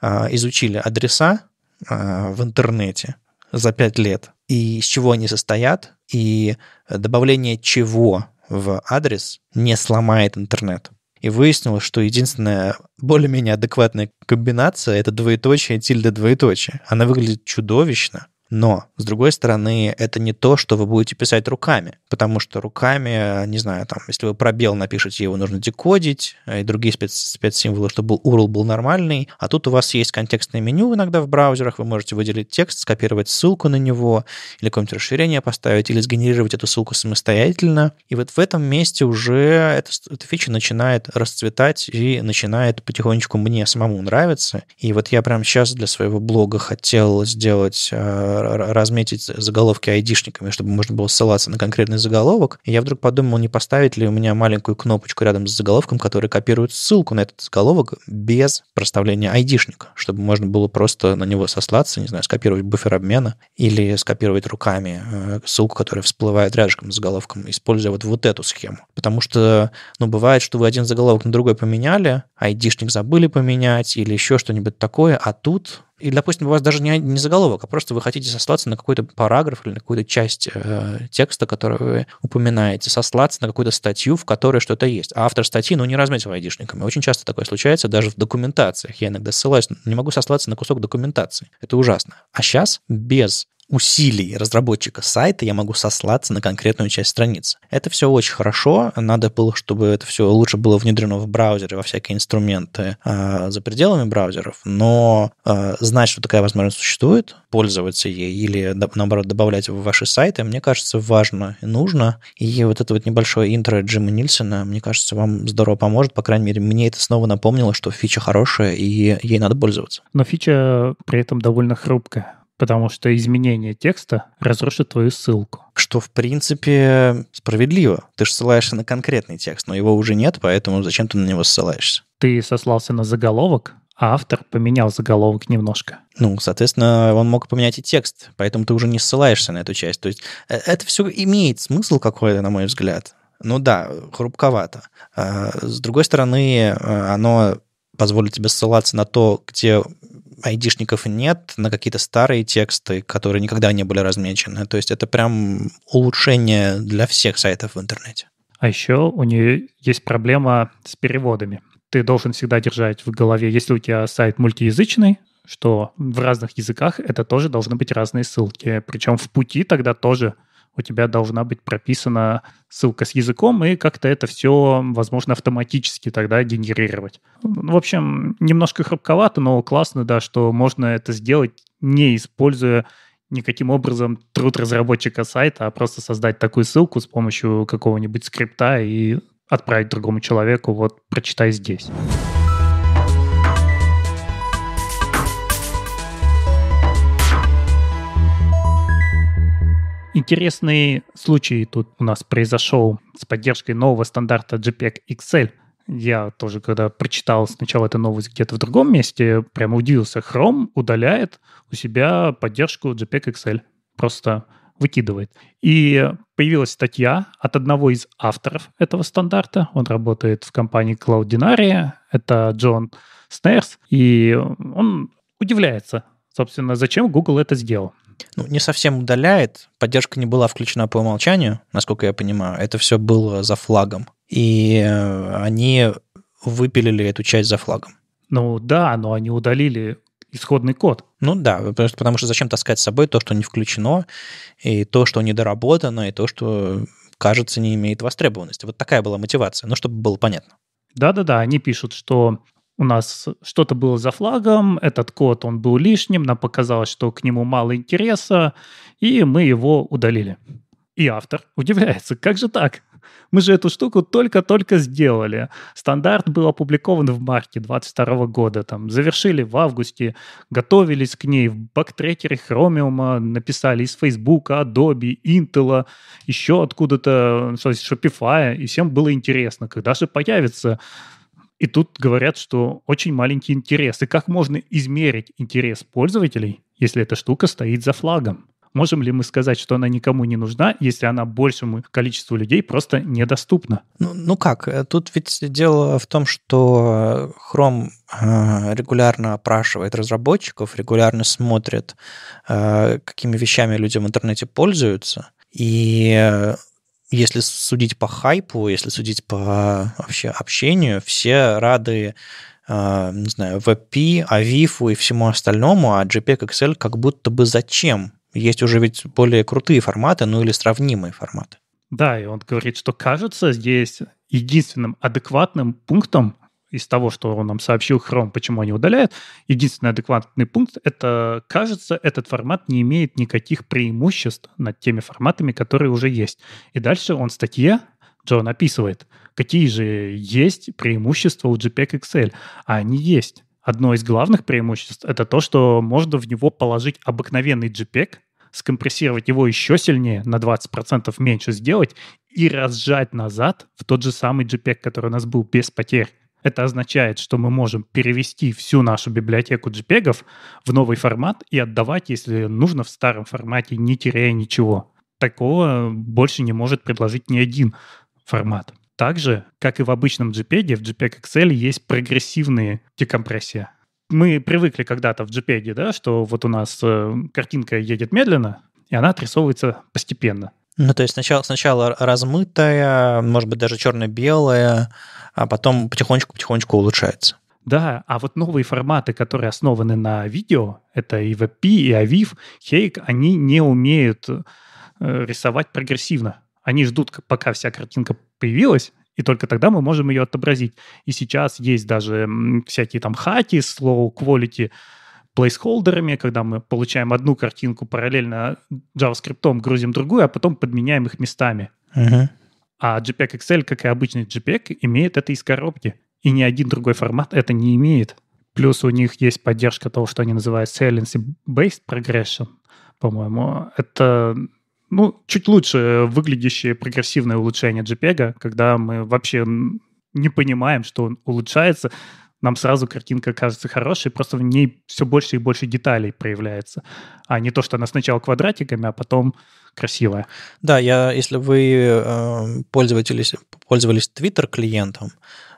э, изучили адреса в интернете за пять лет, и из чего они состоят, и добавление чего в адрес не сломает интернет. И выяснилось, что единственная более-менее адекватная комбинация — это двоеточие, тильда двоеточие. Она выглядит чудовищно, но, с другой стороны, это не то, что вы будете писать руками, потому что руками, не знаю, там, если вы пробел напишете, его нужно декодить, э, и другие спец спецсимволы, чтобы был URL был нормальный. А тут у вас есть контекстное меню иногда в браузерах, вы можете выделить текст, скопировать ссылку на него, или какое-нибудь расширение поставить, или сгенерировать эту ссылку самостоятельно. И вот в этом месте уже эта, эта фича начинает расцветать и начинает потихонечку мне самому нравиться. И вот я прямо сейчас для своего блога хотел сделать э, разметить заголовки айдишниками, чтобы можно было ссылаться на конкретный заголовок. И я вдруг подумал, не поставить ли у меня маленькую кнопочку рядом с заголовком, которая копирует ссылку на этот заголовок без проставления айдишника, чтобы можно было просто на него сослаться, не знаю, скопировать буфер обмена или скопировать руками э, ссылку, которая всплывает рядышком с заголовком, используя вот, вот эту схему. Потому что, ну, бывает, что вы один заголовок на другой поменяли, айдишник забыли поменять или еще что-нибудь такое, а тут и, допустим, у вас даже не, не заголовок, а просто вы хотите сослаться на какой-то параграф или на какую-то часть э, текста, который вы упоминаете, сослаться на какую-то статью, в которой что-то есть. А автор статьи, ну, не разметил айдишниками. Очень часто такое случается даже в документациях. Я иногда ссылаюсь, не могу сослаться на кусок документации. Это ужасно. А сейчас без усилий разработчика сайта я могу сослаться на конкретную часть страницы. Это все очень хорошо. Надо было, чтобы это все лучше было внедрено в браузеры, во всякие инструменты э, за пределами браузеров. Но э, знать, что такая возможность существует, пользоваться ей или, наоборот, добавлять в ваши сайты, мне кажется, важно и нужно. И вот это вот небольшое интро Джима Нильсона, мне кажется, вам здорово поможет. По крайней мере, мне это снова напомнило, что фича хорошая и ей надо пользоваться. Но фича при этом довольно хрупкая потому что изменение текста разрушит твою ссылку. Что, в принципе, справедливо. Ты же ссылаешься на конкретный текст, но его уже нет, поэтому зачем ты на него ссылаешься? Ты сослался на заголовок, а автор поменял заголовок немножко. Ну, соответственно, он мог поменять и текст, поэтому ты уже не ссылаешься на эту часть. То есть э, это все имеет смысл какой-то, на мой взгляд. Ну да, хрупковато. А, с другой стороны, э, оно позволит тебе ссылаться на то, где айдишников нет на какие-то старые тексты, которые никогда не были размечены. То есть это прям улучшение для всех сайтов в интернете. А еще у нее есть проблема с переводами. Ты должен всегда держать в голове, если у тебя сайт мультиязычный, что в разных языках это тоже должны быть разные ссылки. Причем в пути тогда тоже у тебя должна быть прописана ссылка с языком, и как-то это все, возможно, автоматически тогда генерировать. Ну, в общем, немножко хрупковато, но классно, да, что можно это сделать, не используя никаким образом труд разработчика сайта, а просто создать такую ссылку с помощью какого-нибудь скрипта и отправить другому человеку, вот прочитай здесь. Интересный случай тут у нас произошел с поддержкой нового стандарта JPEG XL. Я тоже, когда прочитал сначала эту новость где-то в другом месте, прямо удивился. Chrome удаляет у себя поддержку JPEG XL. Просто выкидывает. И появилась статья от одного из авторов этого стандарта. Он работает в компании Cloudinary. Это Джон Снейрс. И он удивляется, собственно, зачем Google это сделал ну, не совсем удаляет. Поддержка не была включена по умолчанию, насколько я понимаю. Это все было за флагом. И э, они выпилили эту часть за флагом. Ну да, но они удалили исходный код. Ну да, потому что, потому что зачем таскать с собой то, что не включено, и то, что недоработано, и то, что, кажется, не имеет востребованности. Вот такая была мотивация, ну, чтобы было понятно. Да-да-да, они пишут, что у нас что-то было за флагом, этот код, он был лишним, нам показалось, что к нему мало интереса, и мы его удалили. И автор удивляется, как же так? Мы же эту штуку только-только сделали. Стандарт был опубликован в марте 22 года, там, завершили в августе, готовились к ней в бактрекере Chromium, написали из Facebook, Adobe, Intel, еще откуда-то, что есть, Shopify, и всем было интересно, когда же появится и тут говорят, что очень маленький интерес. И как можно измерить интерес пользователей, если эта штука стоит за флагом? Можем ли мы сказать, что она никому не нужна, если она большему количеству людей просто недоступна? Ну, ну как, э, тут ведь дело в том, что э, Chrome э, регулярно опрашивает разработчиков, регулярно смотрит, какими вещами люди в интернете пользуются. И если судить по хайпу, если судить по вообще общению, все рады э, не знаю, VP, AVIF и всему остальному, а JPEG Excel как будто бы зачем? Есть уже ведь более крутые форматы, ну или сравнимые форматы. Да, и он говорит, что кажется здесь единственным адекватным пунктом из того, что он нам сообщил Chrome, почему они удаляют, единственный адекватный пункт — это, кажется, этот формат не имеет никаких преимуществ над теми форматами, которые уже есть. И дальше он в статье Джон описывает, какие же есть преимущества у JPEG Excel, а они есть. Одно из главных преимуществ — это то, что можно в него положить обыкновенный JPEG, скомпрессировать его еще сильнее, на 20% меньше сделать и разжать назад в тот же самый JPEG, который у нас был без потерь. Это означает, что мы можем перевести всю нашу библиотеку JPEG в новый формат и отдавать, если нужно, в старом формате, не теряя ничего. Такого больше не может предложить ни один формат. Также, как и в обычном JPEG, в JPEG XL есть прогрессивные декомпрессии. Мы привыкли когда-то в JPEG, да, что вот у нас э, картинка едет медленно, и она отрисовывается постепенно – ну, то есть сначала, сначала размытая, может быть, даже черно-белая, а потом потихонечку-потихонечку улучшается. Да, а вот новые форматы, которые основаны на видео, это и и Aviv, Хейк, они не умеют э, рисовать прогрессивно. Они ждут, пока вся картинка появилась, и только тогда мы можем ее отобразить. И сейчас есть даже всякие там хаки, slow quality, плейсхолдерами, когда мы получаем одну картинку параллельно JavaScript, грузим другую, а потом подменяем их местами. Uh-huh. А JPEG XL, как и обычный JPEG, имеет это из коробки. И ни один другой формат это не имеет. Плюс у них есть поддержка того, что они называют silence-based progression, по-моему. Это ну, чуть лучше выглядящее прогрессивное улучшение JPEG, когда мы вообще не понимаем, что он улучшается, нам сразу картинка кажется хорошей, просто в ней все больше и больше деталей проявляется, а не то, что она сначала квадратиками, а потом красивая. Да, я, если вы э, пользовались, пользовались Twitter клиентом,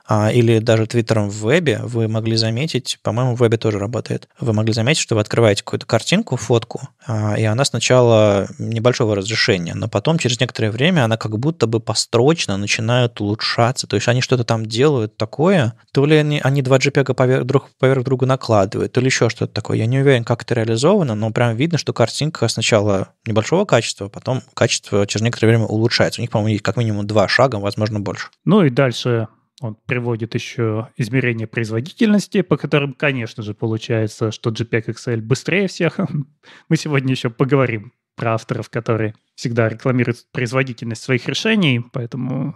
а, или даже твиттером в вебе, вы могли заметить, по-моему, в вебе тоже работает, вы могли заметить, что вы открываете какую-то картинку, фотку, а, и она сначала небольшого разрешения, но потом через некоторое время она как будто бы построчно начинает улучшаться, то есть они что-то там делают такое, то ли они, они два JPEG поверх, друг поверх друга накладывают, то ли еще что-то такое. Я не уверен, как это реализовано, но прям видно, что картинка сначала небольшого качества, а потом качество через некоторое время улучшается. У них, по-моему, есть как минимум два шага, возможно, больше. Ну и дальше он приводит еще измерения производительности, по которым, конечно же, получается, что JPEG e XL быстрее всех. Мы сегодня еще поговорим про авторов, которые всегда рекламируют производительность своих решений, поэтому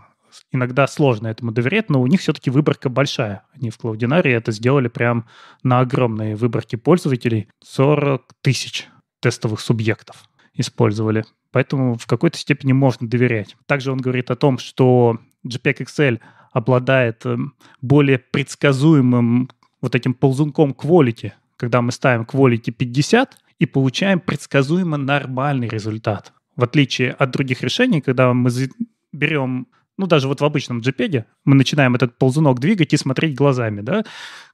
иногда сложно этому доверять, но у них все-таки выборка большая. Они в Клаудинарии это сделали прям на огромные выборки пользователей. 40 тысяч тестовых субъектов использовали. Поэтому в какой-то степени можно доверять. Также он говорит о том, что JPEG e XL обладает эм, более предсказуемым вот этим ползунком quality, когда мы ставим quality 50 и получаем предсказуемо нормальный результат. В отличие от других решений, когда мы берем ну, даже вот в обычном JPEG мы начинаем этот ползунок двигать и смотреть глазами, да,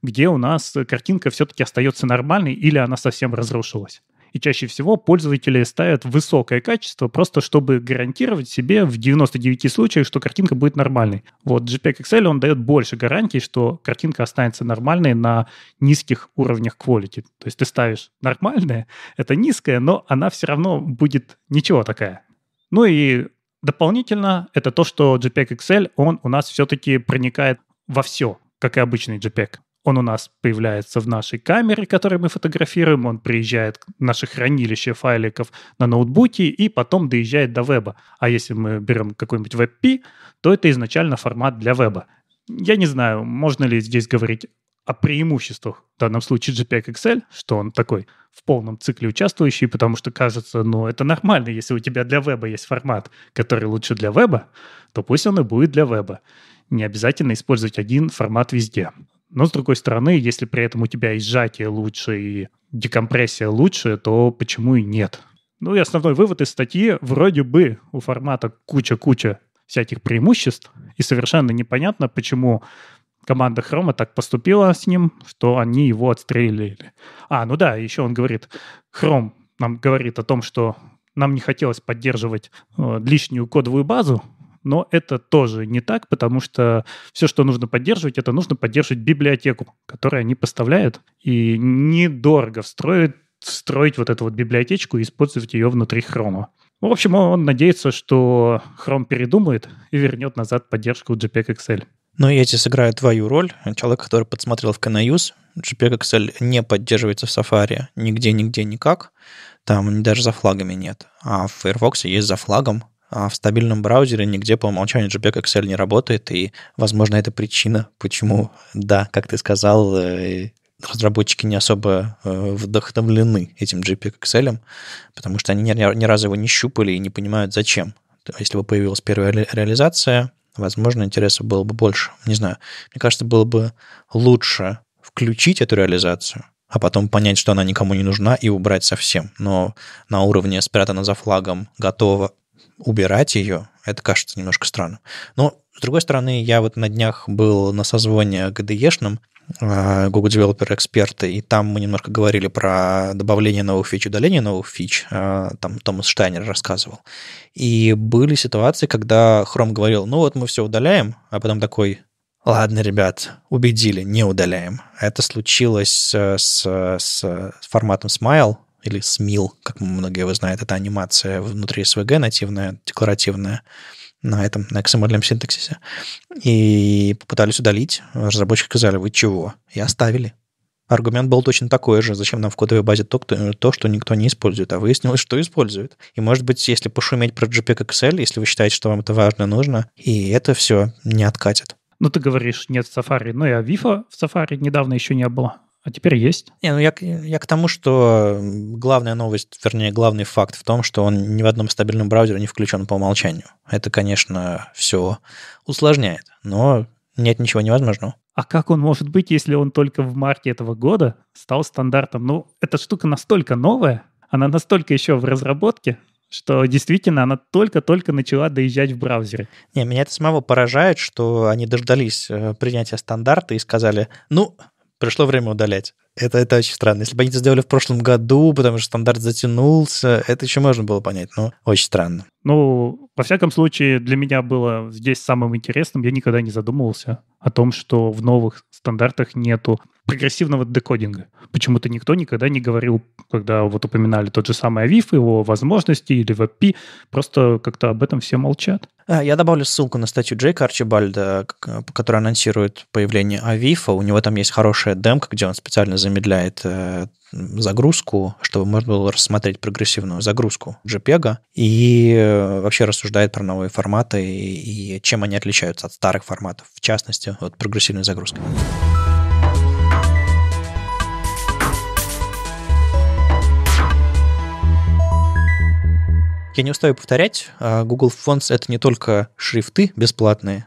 где у нас картинка все-таки остается нормальной или она совсем разрушилась. И чаще всего пользователи ставят высокое качество, просто чтобы гарантировать себе в 99 случаях, что картинка будет нормальной. Вот JPEG XL, он дает больше гарантий, что картинка останется нормальной на низких уровнях quality. То есть ты ставишь нормальное, это низкое, но она все равно будет ничего такая. Ну и дополнительно это то, что JPEG XL, он у нас все-таки проникает во все, как и обычный JPEG. Он у нас появляется в нашей камере, которую мы фотографируем, он приезжает в наше хранилище файликов на ноутбуке и потом доезжает до веба. А если мы берем какой-нибудь WebP, то это изначально формат для веба. Я не знаю, можно ли здесь говорить о преимуществах, в данном случае JPEG Excel, что он такой в полном цикле участвующий, потому что кажется, ну, это нормально, если у тебя для веба есть формат, который лучше для веба, то пусть он и будет для веба. Не обязательно использовать один формат везде. Но, с другой стороны, если при этом у тебя и сжатие лучше, и декомпрессия лучше, то почему и нет? Ну и основной вывод из статьи вроде бы у формата куча-куча всяких преимуществ, и совершенно непонятно, почему команда Хрома так поступила с ним, что они его отстрелили. А, ну да, еще он говорит, Хром нам говорит о том, что нам не хотелось поддерживать э, лишнюю кодовую базу, но это тоже не так, потому что все, что нужно поддерживать, это нужно поддерживать библиотеку, которую они поставляют, и недорого встроить, встроить вот эту вот библиотечку и использовать ее внутри хрома. В общем, он надеется, что Chrome передумает и вернет назад поддержку JPEG XL. Но я здесь сыграю твою роль. Человек, который подсмотрел в Canayus, JPEG e XL не поддерживается в Safari нигде-нигде никак. Там даже за флагами нет. А в Firefox есть за флагом. А, в стабильном браузере нигде по умолчанию JPEG Excel не работает, и, возможно, это причина, почему, да, как ты сказал, э, разработчики не особо э, вдохновлены этим JPEG Excel, потому что они ни разу его не щупали и не понимают, зачем. Если бы появилась первая реализация, возможно, интереса было бы больше. Не знаю. Мне кажется, было бы лучше включить эту реализацию, а потом понять, что она никому не нужна, и убрать совсем. Но на уровне спрятана за флагом, готово, убирать ее, это кажется немножко странным. Но, с другой стороны, я вот на днях был на созвоне ГДЕшном, э, Google Developer эксперты, и там мы немножко говорили про добавление новых фич, удаление новых фич, э, там Томас Штайнер рассказывал. И были ситуации, когда Chrome говорил, ну вот мы все удаляем, а потом такой, ладно, ребят, убедили, не удаляем. Это случилось э, с, с форматом Smile, или смил, как многие его знают, это анимация внутри SVG нативная, декларативная, на этом, на XML синтаксисе. И попытались удалить. Разработчики сказали, вы чего? И оставили. Аргумент был точно такой же. Зачем нам в кодовой базе то, кто, то, что никто не использует? А выяснилось, что используют. И, может быть, если пошуметь про JPEG Excel, если вы считаете, что вам это важно, и нужно, и это все не откатит. Ну, ты говоришь, нет в Safari. Ну, и Авифа в Safari недавно еще не было. А теперь есть. Не, ну я, я к тому, что главная новость, вернее, главный факт в том, что он ни в одном стабильном браузере не включен по умолчанию. Это, конечно, все усложняет, но нет ничего невозможного. А как он может быть, если он только в марте этого года стал стандартом? Ну, эта штука настолько новая, она настолько еще в разработке, что действительно она только-только начала доезжать в браузеры. Не, меня это самого поражает, что они дождались э, принятия стандарта и сказали, ну, пришло время удалять. Это, это очень странно. Если бы они это сделали в прошлом году, потому что стандарт затянулся, это еще можно было понять, но очень странно. Ну, во всяком случае, для меня было здесь самым интересным. Я никогда не задумывался о том, что в новых стандартах нету прогрессивного декодинга. Почему-то никто никогда не говорил, когда вот упоминали тот же самый AVIF его возможности или VP, просто как-то об этом все молчат. А, я добавлю ссылку на статью Джейка Арчибальда, э, которая анонсирует появление Авифа. У него там есть хорошая демка, где он специально замедляет э, загрузку, чтобы можно было рассмотреть прогрессивную загрузку JPEG и э, вообще рассуждает про новые форматы и, и чем они отличаются от старых форматов, в частности, от прогрессивной загрузки. Я не устаю повторять, а, Google Fonts — это не только шрифты бесплатные,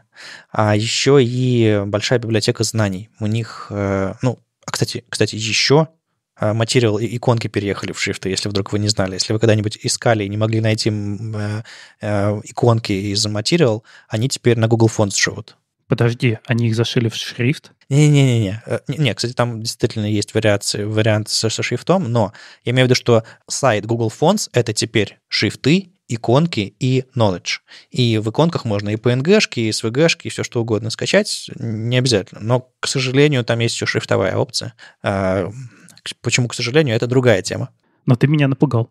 а еще и большая библиотека знаний. У них, э, ну, а, кстати, кстати, еще а, материал и иконки переехали в шрифты, если вдруг вы не знали. Если вы когда-нибудь искали и не могли найти э, э, иконки из материал, они теперь на Google Fonts живут. Подожди, они их зашили в шрифт? Не-не-не. Э, не, кстати, там действительно есть вариации, вариант со, со шрифтом, но я имею в виду, что сайт Google Fonts — это теперь шрифты, иконки и knowledge. И в иконках можно и PNG-шки, и SVG-шки, и все что угодно скачать, не обязательно. Но, к сожалению, там есть еще шрифтовая опция. А, почему, к сожалению, это другая тема. Но ты меня напугал.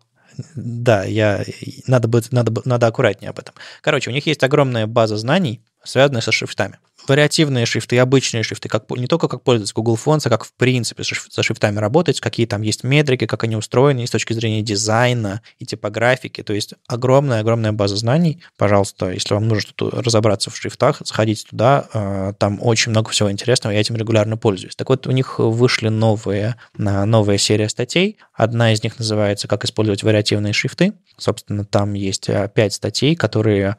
Да, я надо быть, надо надо аккуратнее об этом. Короче, у них есть огромная база знаний, связанные со шрифтами. Вариативные шрифты, обычные шрифты, как, не только как пользоваться Google Fonts, а как в принципе со шрифтами работать, какие там есть метрики, как они устроены и с точки зрения дизайна и типографики. То есть огромная-огромная база знаний. Пожалуйста, если вам нужно что-то разобраться в шрифтах, сходите туда, а, там очень много всего интересного, я этим регулярно пользуюсь. Так вот, у них вышли новые, новая серия статей. Одна из них называется «Как использовать вариативные шрифты». Собственно, там есть а, пять статей, которые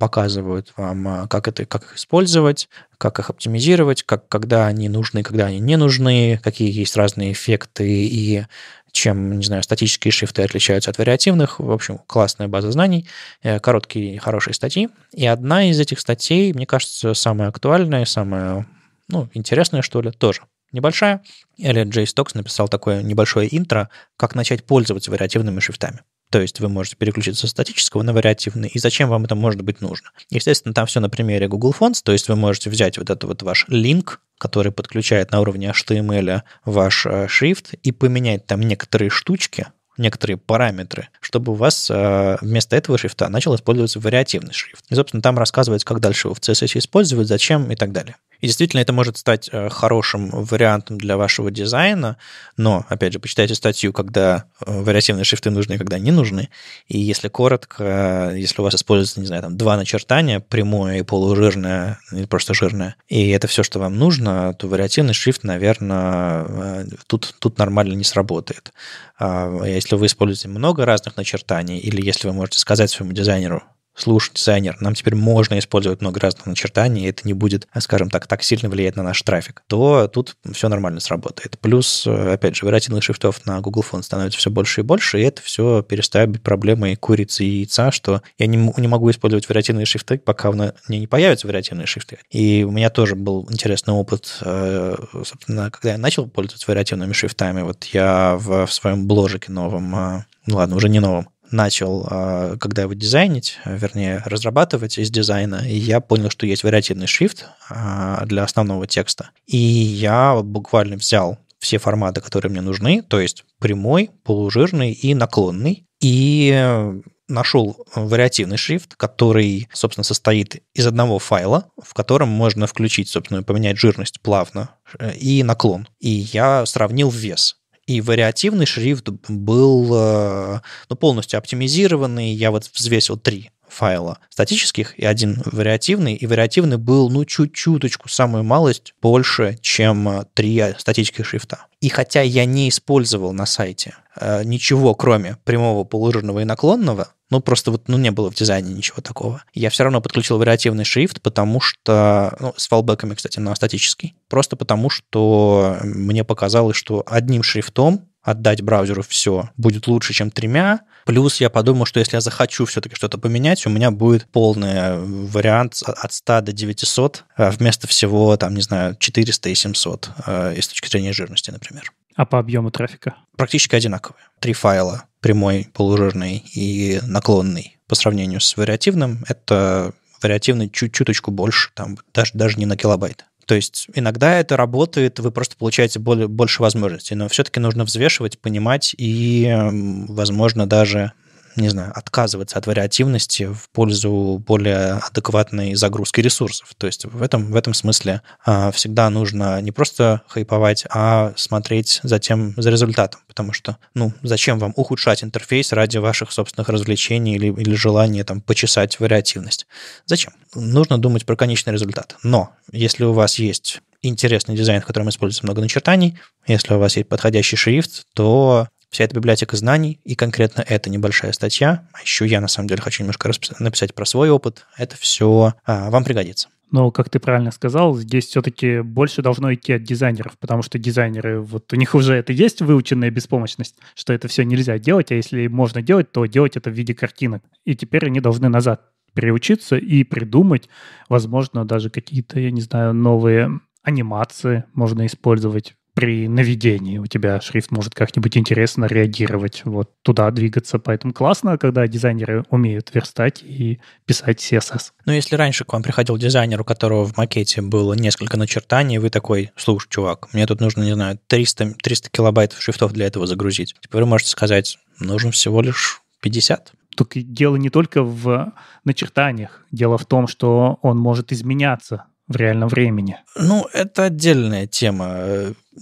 показывают вам, а, как, это, как их использовать, как их оптимизировать, как, когда они нужны, когда они не нужны, какие есть разные эффекты и чем, не знаю, статические шрифты отличаются от вариативных. В общем, классная база знаний, э, короткие, хорошие статьи. И одна из этих статей, мне кажется, самая актуальная, самая, ну, интересная, что ли, тоже небольшая. Элли Джей Стокс написал такое небольшое интро, как начать пользоваться вариативными шрифтами. То есть вы можете переключиться со статического на вариативный, и зачем вам это может быть нужно. Естественно, там все на примере Google Fonts, то есть вы можете взять вот этот вот ваш линк, который подключает на уровне HTML ваш э, шрифт, и поменять там некоторые штучки, некоторые параметры, чтобы у вас э, вместо этого шрифта начал использоваться вариативный шрифт. И, собственно, там рассказывается, как дальше его в CSS использовать, зачем и так далее. И действительно, это может стать э, хорошим вариантом для вашего дизайна, но, опять же, почитайте статью, когда э, вариативные шрифты нужны, а когда не нужны. И если коротко, если у вас используется, не знаю, там два начертания, прямое и полужирное, или просто жирное, и это все, что вам нужно, то вариативный шрифт, наверное, э, тут, тут нормально не сработает. А, если вы используете много разных начертаний, или если вы можете сказать своему дизайнеру, слушай, дизайнер, нам теперь можно использовать много разных начертаний, и это не будет, э, скажем так, так сильно влиять на наш трафик, то тут все нормально сработает. Плюс, э, опять же, вариативных шрифтов на Google Fonts становится все больше и больше, и это все перестает быть проблемой курицы и яйца, что я не, не могу использовать вариативные шрифты, пока у меня не появятся вариативные шрифты. И у меня тоже был интересный опыт, э, собственно, когда я начал пользоваться вариативными шрифтами, вот я в, в своем бложике новом, а, ну ладно, уже не новом, начал, а, когда его дизайнить, э, вернее, разрабатывать из дизайна, и я понял, что есть вариативный шрифт а, для основного текста. И я буквально взял все форматы, которые мне нужны, то есть прямой, полужирный и наклонный. И э, нашел вариативный шрифт, который, собственно, состоит из одного файла, в котором можно включить, собственно, поменять жирность плавно э, и наклон. И я сравнил вес и вариативный шрифт был э, ну, полностью оптимизированный. Я вот взвесил три файла статических и один вариативный. И вариативный был, ну, чуть-чуточку, самую малость больше, чем э, три статических шрифта. И хотя я не использовал на сайте э, ничего, кроме прямого полурожного и наклонного, ну, просто вот ну, не было в дизайне ничего такого. Я все равно подключил вариативный шрифт, потому что... Ну, с фалбеками, кстати, на статический. Просто потому, что мне показалось, что одним шрифтом отдать браузеру все будет лучше, чем тремя. Плюс я подумал, что если я захочу все-таки что-то поменять, у меня будет полный э, вариант от 100 до 900 э, вместо всего, там, не знаю, 400 и 700 э, с точки зрения жирности, например. А по объему трафика? Практически одинаковые. Три файла, прямой, полужирный и наклонный по сравнению с вариативным. Это вариативный чуть чуточку больше, там даже, даже не на килобайт. То есть иногда это работает, вы просто получаете более, больше возможностей, но все-таки нужно взвешивать, понимать и, эм, возможно, даже не знаю, отказываться от вариативности в пользу более адекватной загрузки ресурсов. То есть в этом, в этом смысле а, всегда нужно не просто хайповать, а смотреть за тем, за результатом. Потому что, ну, зачем вам ухудшать интерфейс ради ваших собственных развлечений или, или желания там почесать вариативность? Зачем? Нужно думать про конечный результат. Но если у вас есть интересный дизайн, в котором используется много начертаний, если у вас есть подходящий шрифт, то вся эта библиотека знаний и конкретно эта небольшая статья, а еще я на самом деле хочу немножко написать про свой опыт, это все а, вам пригодится. Но, как ты правильно сказал, здесь все-таки больше должно идти от дизайнеров, потому что дизайнеры, вот у них уже это есть выученная беспомощность, что это все нельзя делать, а если можно делать, то делать это в виде картинок. И теперь они должны назад приучиться и придумать, возможно, даже какие-то, я не знаю, новые анимации можно использовать при наведении у тебя шрифт может как-нибудь интересно реагировать, вот туда двигаться. Поэтому классно, когда дизайнеры умеют верстать и писать CSS. Но ну, если раньше к вам приходил дизайнер, у которого в макете было несколько начертаний, вы такой, слушай, чувак, мне тут нужно, не знаю, 300, 300 килобайт шрифтов для этого загрузить. Теперь вы можете сказать, нужен всего лишь 50. Тут дело не только в начертаниях. Дело в том, что он может изменяться в реальном времени. Ну, это отдельная тема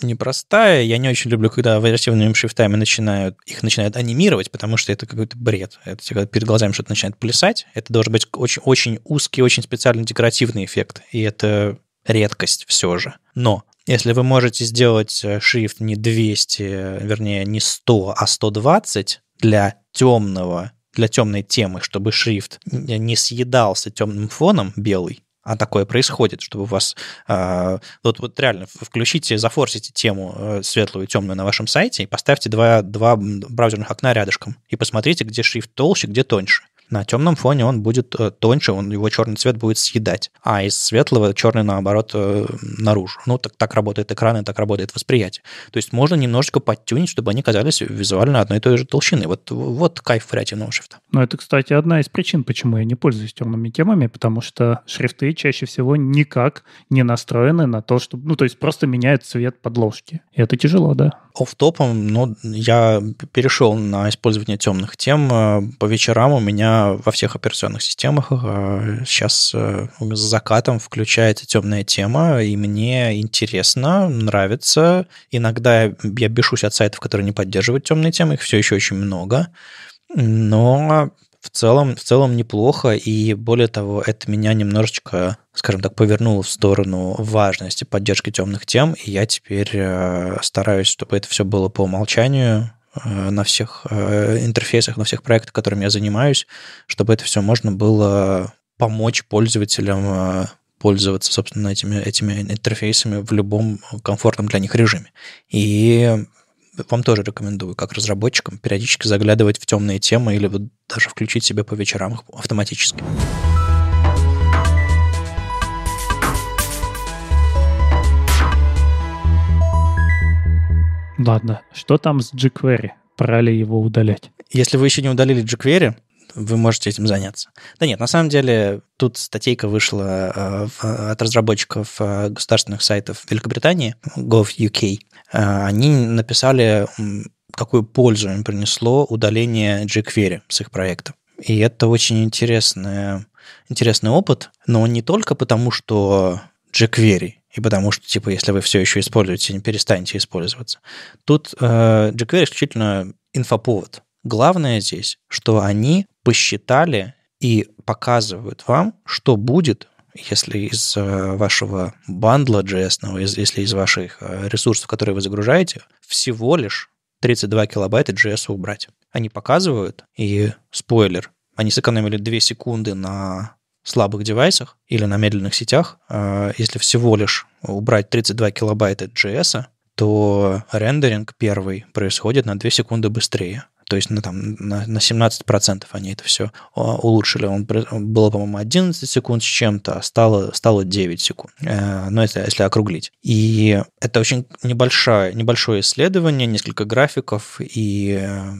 непростая. Я не очень люблю, когда вариативными шрифтами начинают, их начинают анимировать, потому что это какой-то бред. Это когда перед глазами что-то начинает плясать. Это должен быть очень, очень узкий, очень специальный декоративный эффект. И это редкость все же. Но если вы можете сделать э, шрифт не 200, вернее, не 100, а 120 для темного для темной темы, чтобы шрифт не съедался темным фоном белый, а такое происходит, чтобы у вас... Э, вот, вот реально, включите, зафорсите тему э, светлую и темную на вашем сайте и поставьте два, два браузерных окна рядышком и посмотрите, где шрифт толще, где тоньше. На темном фоне он будет э, тоньше, он, его черный цвет будет съедать, а из светлого черный, наоборот, э, наружу. Ну, так, так работает экран и так работает восприятие. То есть можно немножечко подтюнить, чтобы они казались визуально одной и той же толщины. Вот, вот кайф вариативного шрифта. Ну это, кстати, одна из причин, почему я не пользуюсь темными темами, потому что шрифты чаще всего никак не настроены на то, чтобы... Ну, то есть просто меняют цвет подложки. И это тяжело, да офтопом, но я перешел на использование темных тем. Э, по вечерам у меня во всех операционных системах сейчас э, э, с закатом включается темная тема, и мне интересно, нравится. Иногда я бешусь от сайтов, которые не поддерживают темные темы, их все еще очень много. Но в целом, в целом неплохо, и более того, это меня немножечко, скажем так, повернуло в сторону важности поддержки темных тем, и я теперь э, стараюсь, чтобы это все было по умолчанию э, на всех э, интерфейсах, на всех проектах, которыми я занимаюсь, чтобы это все можно было помочь пользователям э, пользоваться, собственно, этими, этими интерфейсами в любом комфортном для них режиме. И вам тоже рекомендую, как разработчикам, периодически заглядывать в темные темы или вот даже включить себе по вечерам их автоматически. Ладно, что там с jQuery? Пора ли его удалять? Если вы еще не удалили jQuery, вы можете этим заняться. Да нет, на самом деле тут статейка вышла э, от разработчиков э, государственных сайтов Великобритании, gov.uk. Э, они написали, какую пользу им принесло удаление jQuery с их проекта. И это очень интересный, интересный опыт, но не только потому, что jQuery и потому что, типа, если вы все еще используете, не перестанете использоваться. Тут э, jQuery исключительно инфоповод. Главное здесь, что они посчитали и показывают вам, что будет, если из э, вашего бандла JS, если из ваших э, ресурсов, которые вы загружаете, всего лишь 32 килобайта JS убрать. Они показывают, и спойлер, они сэкономили 2 секунды на слабых девайсах или на медленных сетях. Э, если всего лишь убрать 32 килобайта JS, то рендеринг первый происходит на 2 секунды быстрее. То есть на, ну, там, на, на 17% они это все а, улучшили. Он, было, по-моему, 11 секунд с чем-то, а стало, стало 9 секунд. Э, ну, если, если округлить. И это очень небольшое, небольшое исследование, несколько графиков и э,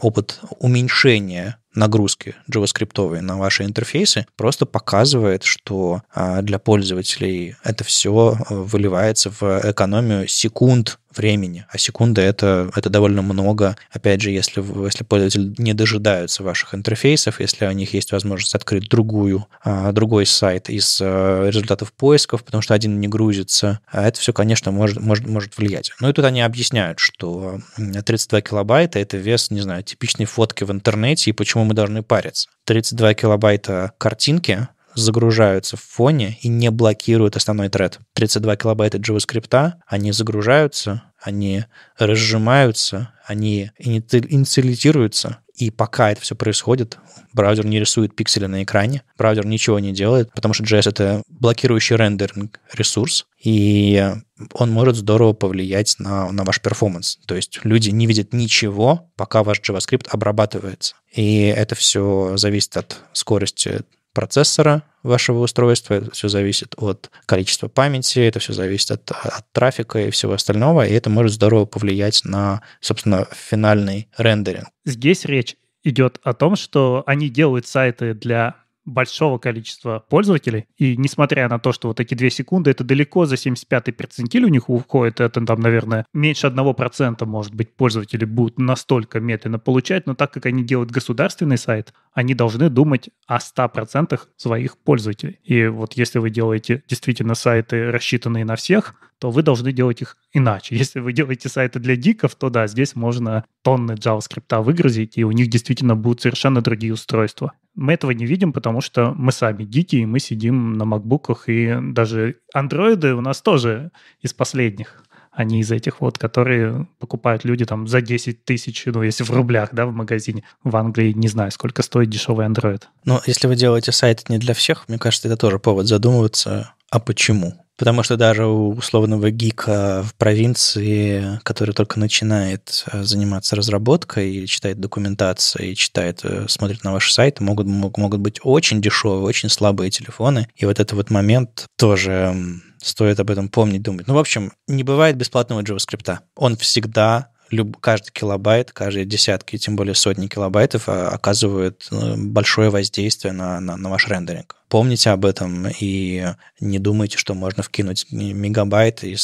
опыт уменьшения нагрузки JavaScript на ваши интерфейсы, просто показывает, что а, для пользователей это все э, выливается в экономию секунд времени. А секунды это, это довольно много. Опять же, если, если пользователи не дожидаются ваших интерфейсов, если у них есть возможность открыть другую, а, другой сайт из э, результатов поисков, потому что один не грузится, а это все, конечно, может, может, может влиять. Ну и тут они объясняют, что 32 килобайта — это вес, не знаю, типичной фотки в интернете, и почему почему мы должны париться. 32 килобайта картинки загружаются в фоне и не блокируют основной тред. 32 килобайта JavaScript, они загружаются, они разжимаются, они инициализируются, и пока это все происходит, браузер не рисует пиксели на экране, браузер ничего не делает, потому что JS — это блокирующий рендеринг ресурс, и он может здорово повлиять на, на ваш перформанс. То есть люди не видят ничего, пока ваш JavaScript обрабатывается. И это все зависит от скорости процессора вашего устройства, это все зависит от количества памяти, это все зависит от, от трафика и всего остального, и это может здорово повлиять на, собственно, финальный рендеринг. Здесь речь идет о том, что они делают сайты для большого количества пользователей. И несмотря на то, что вот эти 2 секунды, это далеко за 75-й перцентиль у них уходит, это там, наверное, меньше 1%, может быть, пользователи будут настолько медленно получать, но так как они делают государственный сайт, они должны думать о 100% своих пользователей. И вот если вы делаете действительно сайты, рассчитанные на всех, то вы должны делать их иначе. Если вы делаете сайты для диков, то да, здесь можно тонны JavaScript выгрузить, и у них действительно будут совершенно другие устройства. Мы этого не видим, потому что мы сами дикие, и мы сидим на макбуках, и даже андроиды у нас тоже из последних а не из этих вот, которые покупают люди там за 10 тысяч, ну, если в рублях, да, в магазине. В Англии не знаю, сколько стоит дешевый Android. Но если вы делаете сайт не для всех, мне кажется, это тоже повод задумываться, а почему? Потому что даже у условного гика в провинции, который только начинает э, заниматься разработкой и читает документацию, и читает, э, смотрит на ваши сайты, могут, могут быть очень дешевые, очень слабые телефоны. И вот этот вот момент тоже стоит об этом помнить, думать. Ну, в общем, не бывает бесплатного JavaScript. Он всегда люб, каждый килобайт, каждые десятки, тем более сотни килобайтов а, оказывают э, большое воздействие на, на, на ваш рендеринг. Помните об этом и не думайте, что можно вкинуть мегабайт и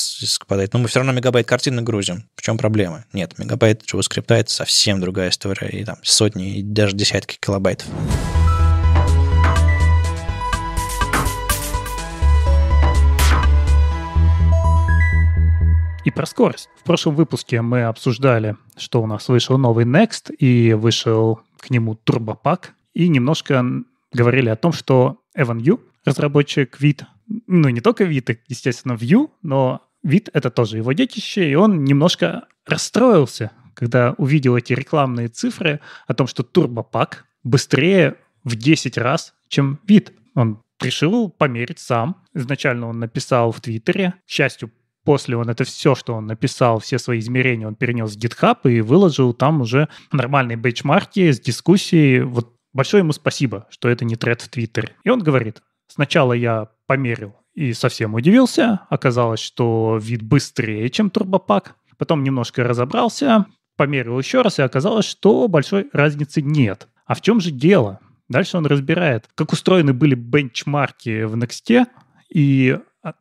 подать. Но ну, мы все равно мегабайт картины грузим. В чем проблема? Нет, мегабайт JavaScript это совсем другая история. И там сотни, и даже десятки килобайтов. и про скорость прошлом выпуске мы обсуждали, что у нас вышел новый Next и вышел к нему Turbo И немножко говорили о том, что Evan Yu, разработчик Vite, ну не только Vite, естественно, Vue, но Vite — это тоже его детище, и он немножко расстроился, когда увидел эти рекламные цифры о том, что Turbo быстрее в 10 раз, чем Vite. Он решил померить сам. Изначально он написал в Твиттере. К счастью, после он это все, что он написал, все свои измерения он перенес в GitHub и выложил там уже нормальные бенчмарки с дискуссией. Вот большое ему спасибо, что это не тред в Твиттере. И он говорит, сначала я померил и совсем удивился. Оказалось, что вид быстрее, чем турбопак. Потом немножко разобрался, померил еще раз, и оказалось, что большой разницы нет. А в чем же дело? Дальше он разбирает, как устроены были бенчмарки в Next, и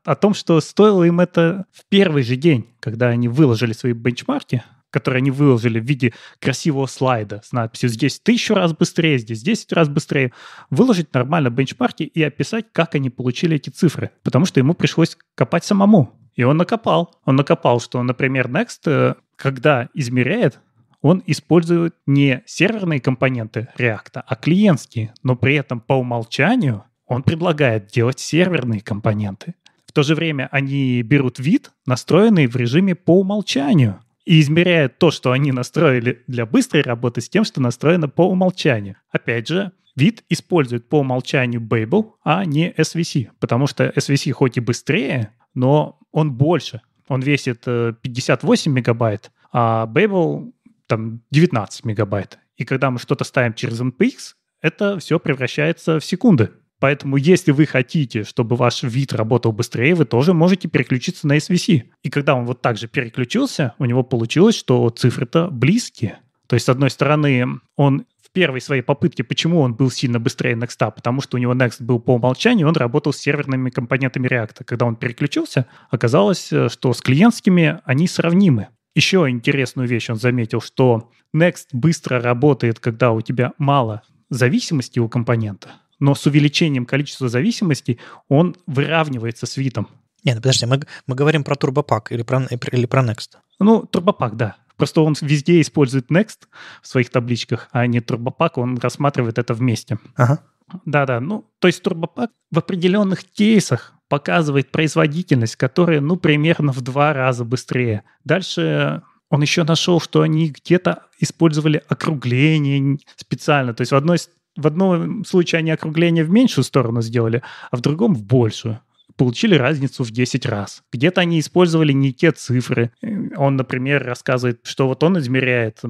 о, о том, что стоило им это в первый же день, когда они выложили свои бенчмарки, которые они выложили в виде красивого слайда с надписью «Здесь тысячу раз быстрее, здесь 10 раз быстрее», выложить нормально бенчмарки и описать, как они получили эти цифры. Потому что ему пришлось копать самому. И он накопал. Он накопал, что, например, Next, э, когда измеряет, он использует не серверные компоненты React, а клиентские, но при этом по умолчанию он предлагает делать серверные компоненты то же время они берут вид, настроенный в режиме по умолчанию, и измеряют то, что они настроили для быстрой работы, с тем, что настроено по умолчанию. Опять же, вид использует по умолчанию Babel, а не SVC, потому что SVC хоть и быстрее, но он больше. Он весит 58 э, мегабайт, а Babel там 19 мегабайт. И когда мы что-то ставим через MPX, это все превращается в секунды. Поэтому, если вы хотите, чтобы ваш вид работал быстрее, вы тоже можете переключиться на SVC. И когда он вот так же переключился, у него получилось, что цифры-то близкие. То есть, с одной стороны, он в первой своей попытке, почему он был сильно быстрее Next, потому что у него Next был по умолчанию, он работал с серверными компонентами React. Когда он переключился, оказалось, э, что с клиентскими они сравнимы. Еще интересную вещь он заметил, что Next быстро работает, когда у тебя мало зависимости у компонента – но с увеличением количества зависимостей он выравнивается с видом. Не, ну подожди, мы, мы говорим про турбопак или про, или про Next. Ну, турбопак, да. Просто он везде использует Next в своих табличках, а не турбопак, он рассматривает это вместе. Ага. Да-да, ну, то есть турбопак в определенных кейсах показывает производительность, которая, ну, примерно в два раза быстрее. Дальше он еще нашел, что они где-то использовали округление специально. То есть в одной в одном случае они округление в меньшую сторону сделали, а в другом в большую получили разницу в 10 раз. Где-то они использовали не те цифры. Он, например, рассказывает, что вот он измеряет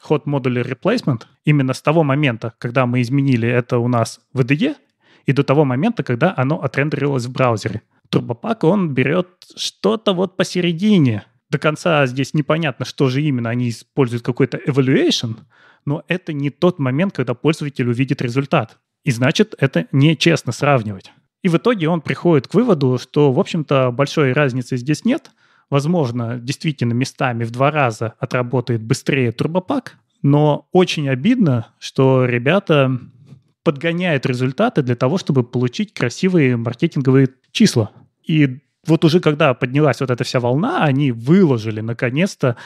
ход модуля replacement именно с того момента, когда мы изменили это у нас в IDE, и до того момента, когда оно отрендерилось в браузере. Турбопак, он берет что-то вот посередине – до конца здесь непонятно, что же именно они используют какой-то evaluation, но это не тот момент, когда пользователь увидит результат. И значит, это нечестно сравнивать. И в итоге он приходит к выводу, что, в общем-то, большой разницы здесь нет. Возможно, действительно, местами в два раза отработает быстрее турбопак, но очень обидно, что ребята подгоняют результаты для того, чтобы получить красивые маркетинговые числа. И вот уже когда поднялась вот эта вся волна, они выложили наконец-то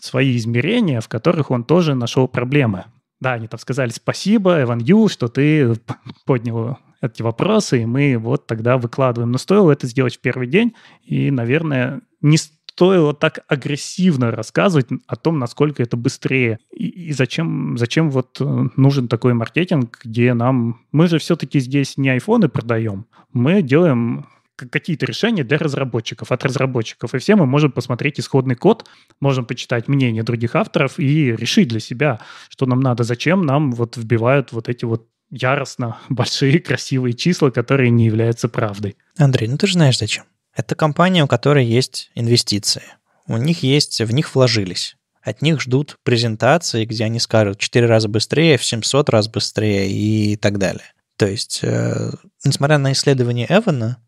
свои измерения, в которых он тоже нашел проблемы. Да, они там сказали спасибо, Эван Ю, что ты поднял эти вопросы, и мы вот тогда выкладываем. Но стоило это сделать в первый день, и, наверное, не стоило так агрессивно рассказывать о том, насколько это быстрее. И, и зачем, зачем вот э, нужен такой маркетинг, где нам... Мы же все-таки здесь не айфоны продаем, мы делаем какие-то решения для разработчиков, от разработчиков. И все мы можем посмотреть исходный код, можем почитать мнение других авторов и решить для себя, что нам надо, зачем нам вот вбивают вот эти вот яростно большие красивые числа, которые не являются правдой. Андрей, ну ты же знаешь зачем. Это компания, у которой есть инвестиции. У них есть, в них вложились. От них ждут презентации, где они скажут 4 раза быстрее, в 700 раз быстрее и так далее. То есть, э, несмотря на исследование Эвана,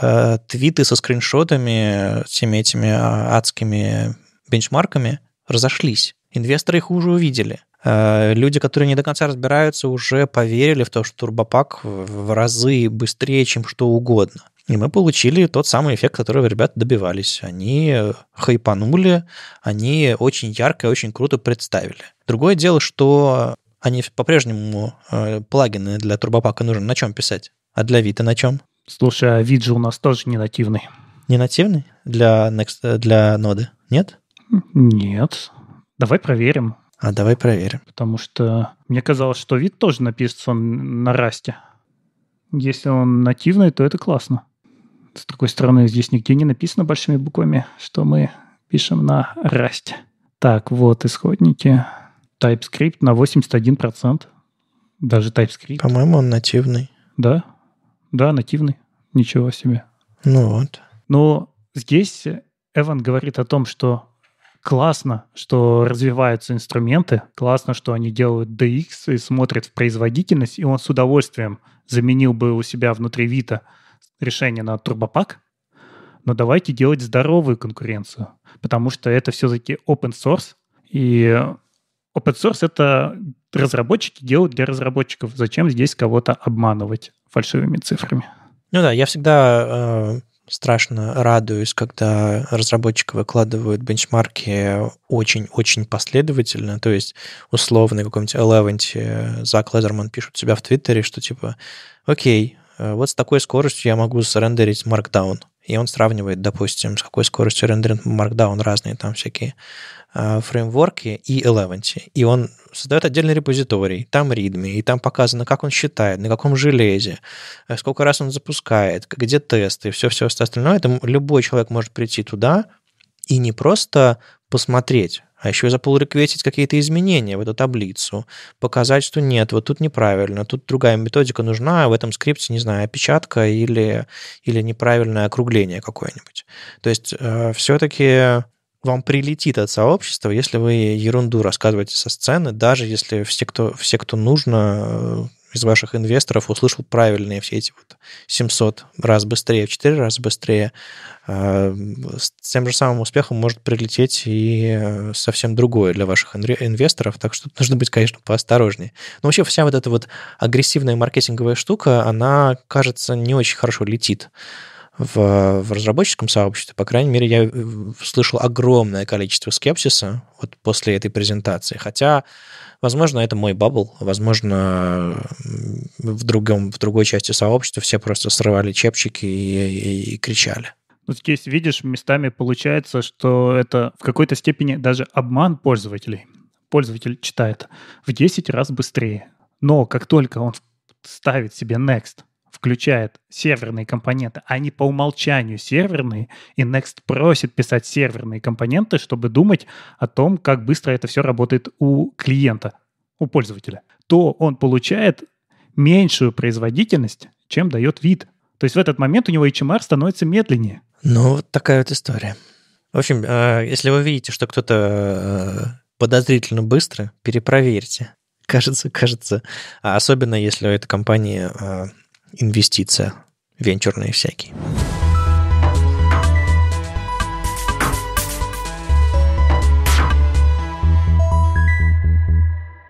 Э, твиты со скриншотами, всеми этими а, адскими бенчмарками разошлись. Инвесторы их уже увидели. Э, люди, которые не до конца разбираются, уже поверили в то, что турбопак в разы быстрее, чем что угодно. И мы получили тот самый эффект, которого ребята добивались. Они э, хайпанули, они очень ярко и очень круто представили. Другое дело, что они по-прежнему плагины для турбопака нужно на чем писать? А для Вита на чем? Слушай, а Виджи у нас тоже не нативный. Не нативный? Для, Next, э, для ноды? Нет? Нет. Давай проверим. А давай проверим. Потому что мне казалось, что вид тоже написан на расте. Если он нативный, то это классно. С другой стороны, здесь нигде не написано большими буквами, что мы пишем на расте. Так, вот исходники. TypeScript на 81%. Даже TypeScript. По-моему, он нативный. Да? Да, нативный. Ничего себе. Ну вот. Но здесь Эван говорит о том, что классно, что развиваются инструменты, классно, что они делают DX и смотрят в производительность, и он с удовольствием заменил бы у себя внутри Вита решение на турбопак, но давайте делать здоровую конкуренцию, потому что это все-таки open source, и open source — это разработчики делают для разработчиков. Зачем здесь кого-то обманывать фальшивыми цифрами? Ну да, я всегда э, страшно радуюсь, когда разработчики выкладывают бенчмарки очень-очень последовательно. То есть условно каком-нибудь Eleven э, Зак Лезерман пишет у себя в Твиттере, что типа, окей, э, вот с такой скоростью я могу срендерить Markdown и он сравнивает, допустим, с какой скоростью рендеринг Markdown разные там всякие а, фреймворки и Eleventy. И он создает отдельный репозиторий, там readme, и там показано, как он считает, на каком железе, э, сколько раз он запускает, где тесты, все-все остальное. Это любой человек может прийти туда и не просто посмотреть, а еще запулреквестить какие-то изменения в эту таблицу, показать, что нет, вот тут неправильно, тут другая методика нужна, в этом скрипте, не знаю, опечатка или, или неправильное округление какое-нибудь. То есть э, все-таки вам прилетит от сообщества, если вы ерунду рассказываете со сцены, даже если все, кто, все, кто нужно, э, из ваших инвесторов услышал правильные все эти вот 700 раз быстрее, в 4 раза быстрее, а, с тем же самым успехом может прилететь и э, совсем другое для ваших инвесторов, так что нужно быть, конечно, поосторожнее. Но вообще вся вот эта вот агрессивная маркетинговая штука, она, кажется, не очень хорошо летит в, в разработческом сообществе, по крайней мере, я э, слышал огромное количество скепсиса вот после этой презентации. Хотя Возможно, это мой бабл, возможно, в, другом, в другой части сообщества все просто срывали чепчики и, и, и кричали. Ну, здесь, видишь, местами получается, что это в какой-то степени даже обман пользователей. Пользователь читает в 10 раз быстрее. Но как только он ставит себе next, включает серверные компоненты, а они по умолчанию серверные, и Next просит писать серверные компоненты, чтобы думать о том, как быстро это все работает у клиента, у пользователя, то он получает меньшую производительность, чем дает вид. То есть в этот момент у него HMR становится медленнее. Ну, вот такая вот история. В общем, а, если вы видите, что кто-то э, подозрительно быстро, перепроверьте. Кажется, кажется. А особенно если у этой компании э, инвестиция, венчурные всякие.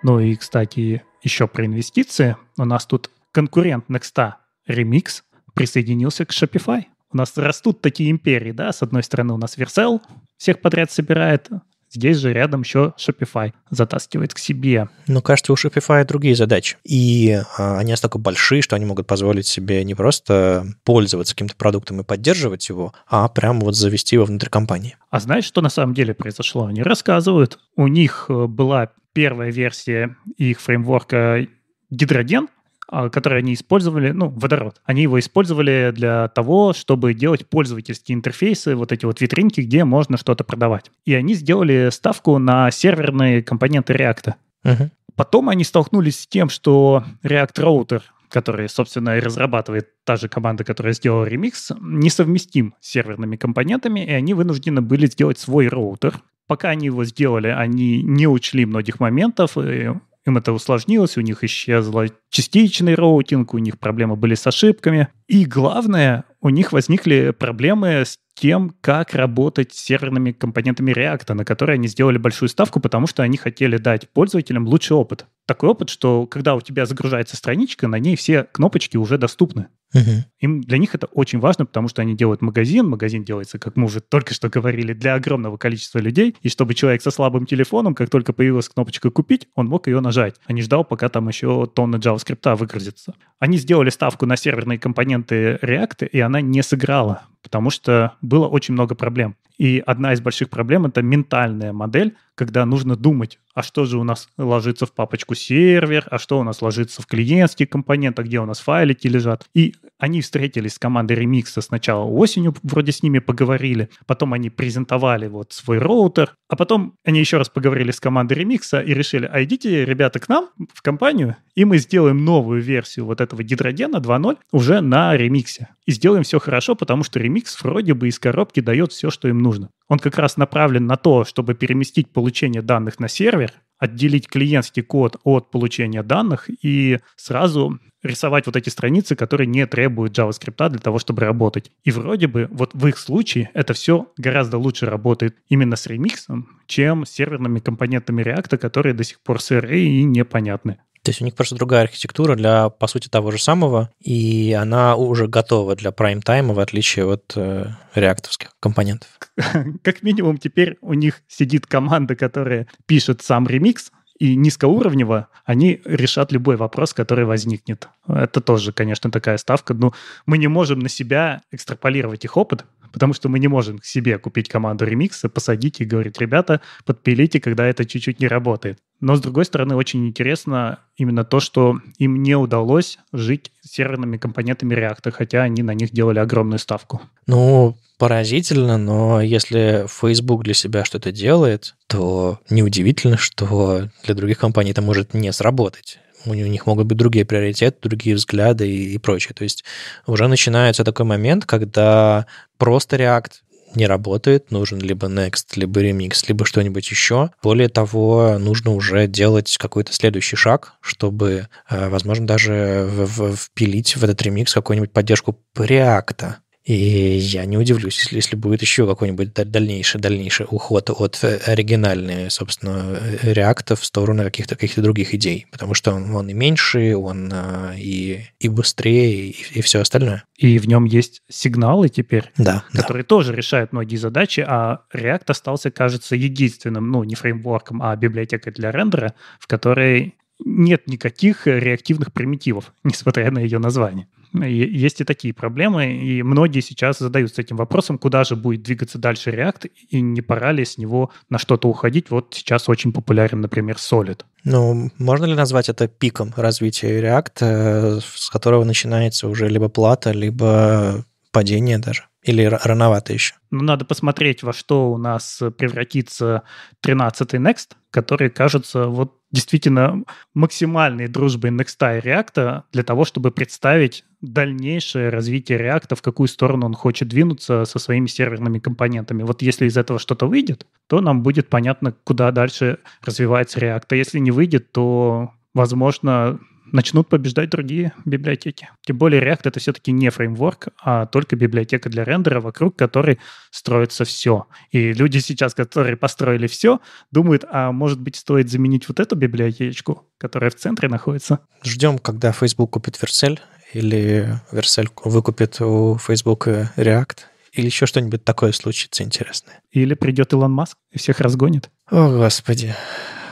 Ну и, кстати, еще про инвестиции. У нас тут конкурент Nexta Remix присоединился к Shopify. У нас растут такие империи, да? С одной стороны у нас Vercel всех подряд собирает, Здесь же рядом еще Shopify затаскивает к себе. Но кажется, у Shopify другие задачи. И а, они настолько большие, что они могут позволить себе не просто пользоваться каким-то продуктом и поддерживать его, а прям вот завести его внутрь компании. А знаешь, что на самом деле произошло? Они рассказывают, у них э, была первая версия их фреймворка Гидроген, а, который они использовали, ну, водород. Они его использовали для того, чтобы делать пользовательские интерфейсы, вот эти вот витринки, где можно что-то продавать. И они сделали ставку на серверные компоненты React. Uh-huh. Потом они столкнулись с тем, что React Router, который, собственно, и разрабатывает та же команда, которая сделала ремикс, несовместим с серверными компонентами, и они вынуждены были сделать свой роутер. Пока они его сделали, они не учли многих моментов, и им это усложнилось, у них исчезла частичный роутинг, у них проблемы были с ошибками. И главное, у них возникли проблемы с тем, как работать с серверными компонентами React, на которые они сделали большую ставку, потому что они хотели дать пользователям лучший опыт такой опыт, что когда у тебя загружается страничка, на ней все кнопочки уже доступны. Угу. Им для них это очень важно, потому что они делают магазин. Магазин делается, как мы уже только что говорили, для огромного количества людей. И чтобы человек со слабым телефоном, как только появилась кнопочка «Купить», он мог ее нажать, а не ждал, пока там еще тонны JavaScript выгрузится. Они сделали ставку на серверные компоненты React, и она не сыграла, потому что было очень много проблем. И одна из больших проблем — это ментальная модель, когда нужно думать, а что же у нас ложится в папочку сервер, а что у нас ложится в клиентский компонент, а где у нас файлики лежат. И они встретились с командой ремикса сначала осенью, вроде с ними поговорили, потом они презентовали вот свой роутер, а потом они еще раз поговорили с командой ремикса и решили, а идите, ребята, к нам в компанию, и мы сделаем новую версию вот этого гидрогена 2.0 уже на ремиксе. И сделаем все хорошо, потому что ремикс вроде бы из коробки дает все, что им нужно нужно. Он как раз направлен на то, чтобы переместить получение данных на сервер, отделить клиентский код от получения данных и сразу рисовать вот эти страницы, которые не требуют JavaScript для того, чтобы работать. И вроде бы вот в их случае это все гораздо лучше работает именно с ремиксом, чем с серверными компонентами React, которые до сих пор сырые и непонятны. То есть у них просто другая архитектура для, по сути, того же самого, и она уже готова для прайм-тайма, в отличие от э, реактовских компонентов. Как минимум теперь у них сидит команда, которая пишет сам ремикс, и низкоуровнево они решат любой вопрос, который возникнет. Это тоже, конечно, такая ставка. Но ну, мы не можем на себя экстраполировать их опыт, потому что мы не можем себе купить команду ремикса, посадить и говорить, ребята, подпилите, когда это чуть-чуть не работает. Но, с другой стороны, очень интересно именно то, что им не удалось жить серверными компонентами React, хотя они на них делали огромную ставку. Ну, поразительно, но если Facebook для себя что-то делает, то неудивительно, что для других компаний это может не сработать у них могут быть другие приоритеты, другие взгляды и, и прочее. То есть уже начинается такой момент, когда просто React не работает, нужен либо Next, либо Remix, либо что-нибудь еще. Более того, нужно уже делать какой-то следующий шаг, чтобы, э, возможно, даже в- в- впилить в этот remix какую-нибудь поддержку React, и я не удивлюсь, если, если будет еще какой-нибудь дальнейший, дальнейший уход от э, оригинальной, собственно, э, реактов в сторону каких-то каких других идей. Потому что он, он и меньше, он э, и, и быстрее, и, и все остальное. И в нем есть сигналы теперь, да, которые да. тоже решают многие задачи, а React остался, кажется, единственным, ну, не фреймворком, а библиотекой для рендера, в которой нет никаких реактивных примитивов, несмотря на ее название. Есть и такие проблемы, и многие сейчас задаются этим вопросом, куда же будет двигаться дальше React, и не пора ли с него на что-то уходить. Вот сейчас очень популярен, например, Solid. Ну, можно ли назвать это пиком развития React, э, с которого начинается уже либо плата, либо падение даже? Или рановато еще? Ну, надо посмотреть, во что у нас превратится 13-й Next, который, кажется, вот действительно максимальной дружбой Nexta и React для того, чтобы представить дальнейшее развитие React, в какую сторону он хочет двинуться со своими серверными компонентами. Вот если из этого что-то выйдет, то нам будет понятно, куда дальше развивается React. А если не выйдет, то, возможно, начнут побеждать другие библиотеки. Тем более React — это все-таки не фреймворк, а только библиотека для рендера, вокруг которой строится все. И люди сейчас, которые построили все, думают, а может быть, стоит заменить вот эту библиотечку, которая в центре находится. Ждем, когда Facebook купит Vercel, или Vercel выкупит у Facebook React, или еще что-нибудь такое случится интересное. Или придет Илон Маск и всех разгонит. О, Господи,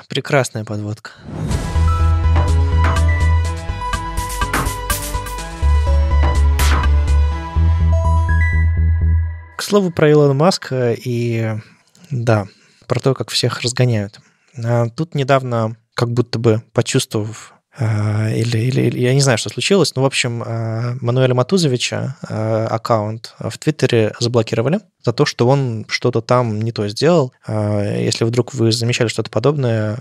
прекрасная подводка. слову про Илона Маска и, да, про то, как всех разгоняют. А тут недавно, как будто бы почувствовав а, или, или я не знаю, что случилось, но, в общем, а, Мануэля Матузовича аккаунт в Твиттере заблокировали за то, что он что-то там не то сделал. Если вдруг вы замечали что-то подобное,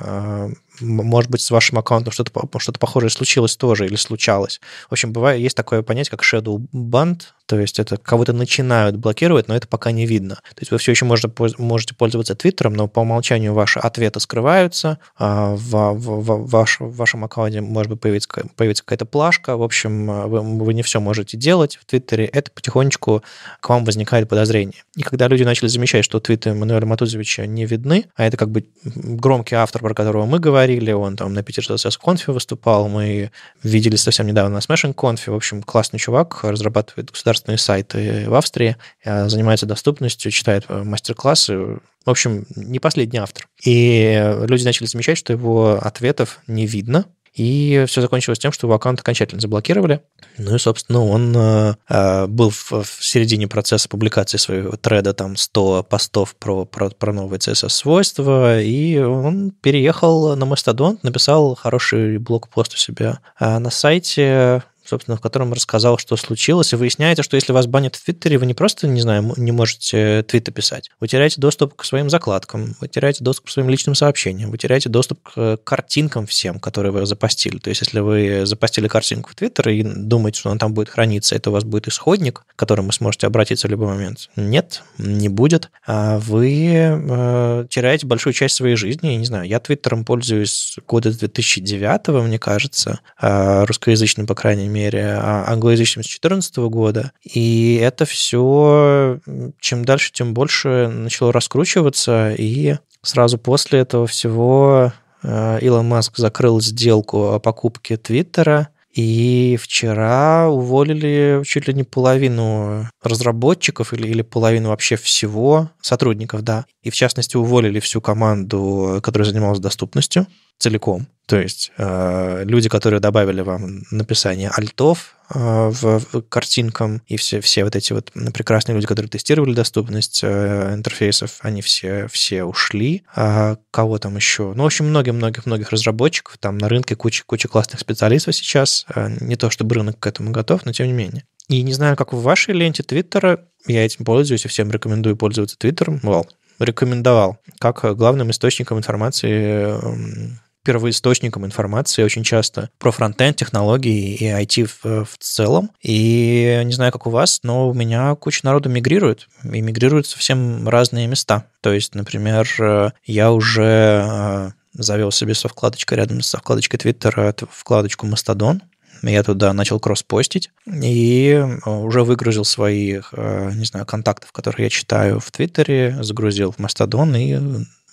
может быть, с вашим аккаунтом что-то что похожее случилось тоже или случалось. В общем, бывает, есть такое понятие, как shadow band, то есть это кого-то начинают блокировать, но это пока не видно. То есть вы все еще можете, можете пользоваться Твиттером, но по умолчанию ваши ответы скрываются, а в, в, в, ваш, в вашем аккаунте может быть появится, появится какая-то плашка, в общем, а, вы, вы не все можете делать в Твиттере, это потихонечку к вам возникает подозрение. И когда люди начали замечать, что твиты Мануэля Матузовича не видны, а это как бы громкий автор, про которого мы говорим, говорили, он там на Питер CSS конфе выступал, мы видели совсем недавно на Smashing конфе. В общем, классный чувак, разрабатывает государственные сайты в Австрии, э, занимается доступностью, читает э, мастер-классы. В общем, не последний автор. И э, люди начали замечать, что его ответов не видно, и все закончилось тем, что его аккаунт окончательно заблокировали. Ну и, собственно, он э, э был в, в середине процесса публикации своего треда, там 100 постов про, про, про новые CSS-свойства, и он переехал на Mastodon, написал хороший блокпост у себя а на сайте, собственно, в котором рассказал, что случилось, и выясняется, что если вас банят в Твиттере, вы не просто, не знаю, не можете э, твиты писать, вы теряете доступ к своим закладкам, вы теряете доступ к своим личным сообщениям, вы теряете доступ к э, картинкам всем, которые вы запостили. То есть, если вы запостили картинку в Твиттер и думаете, что она там будет храниться, это у вас будет исходник, к которому вы сможете обратиться в любой момент. Нет, не будет. А вы э, теряете большую часть своей жизни. Я не знаю, я Твиттером пользуюсь года 2009, мне кажется, а, русскоязычным, по крайней мере, мере, а, англоязычным с 2014 года. И это все, чем дальше, тем больше начало раскручиваться, и сразу после этого всего э, Илон Маск закрыл сделку о покупке Твиттера, и вчера уволили чуть ли не половину разработчиков или, или половину вообще всего сотрудников, да. И в частности уволили всю команду, которая занималась доступностью целиком. То есть э, люди, которые добавили вам написание альтов э, в, в картинкам, и все, все вот эти вот прекрасные люди, которые тестировали доступность э, интерфейсов, они все, все ушли. А кого там еще? Ну, в общем, многих-многих-многих разработчиков. Там на рынке куча-куча классных специалистов сейчас. Э, не то чтобы рынок к этому готов, но тем не менее. И не знаю, как в вашей ленте Твиттера, я этим пользуюсь и всем рекомендую пользоваться Твиттером. Well, рекомендовал как главным источником информации эм, первоисточником информации очень часто про фронтенд, технологии и IT в, в целом. И не знаю, как у вас, но у меня куча народу мигрирует, и мигрируют совсем разные места. То есть, например, э, я уже э, завел себе со вкладочкой рядом со вкладочкой Twitter э, вкладочку Mastodon, я туда начал кросс-постить и уже выгрузил своих, не знаю, контактов, которые я читаю в Твиттере, загрузил в Мастодон и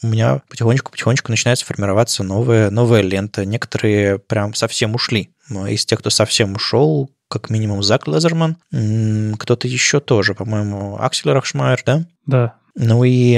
у меня потихонечку-потихонечку начинается формироваться новая, новая лента. Некоторые прям совсем ушли. Но из тех, кто совсем ушел, как минимум Зак Лазерман, кто-то еще тоже, по-моему, Аксель Рахшмайер, да? Да. Ну и,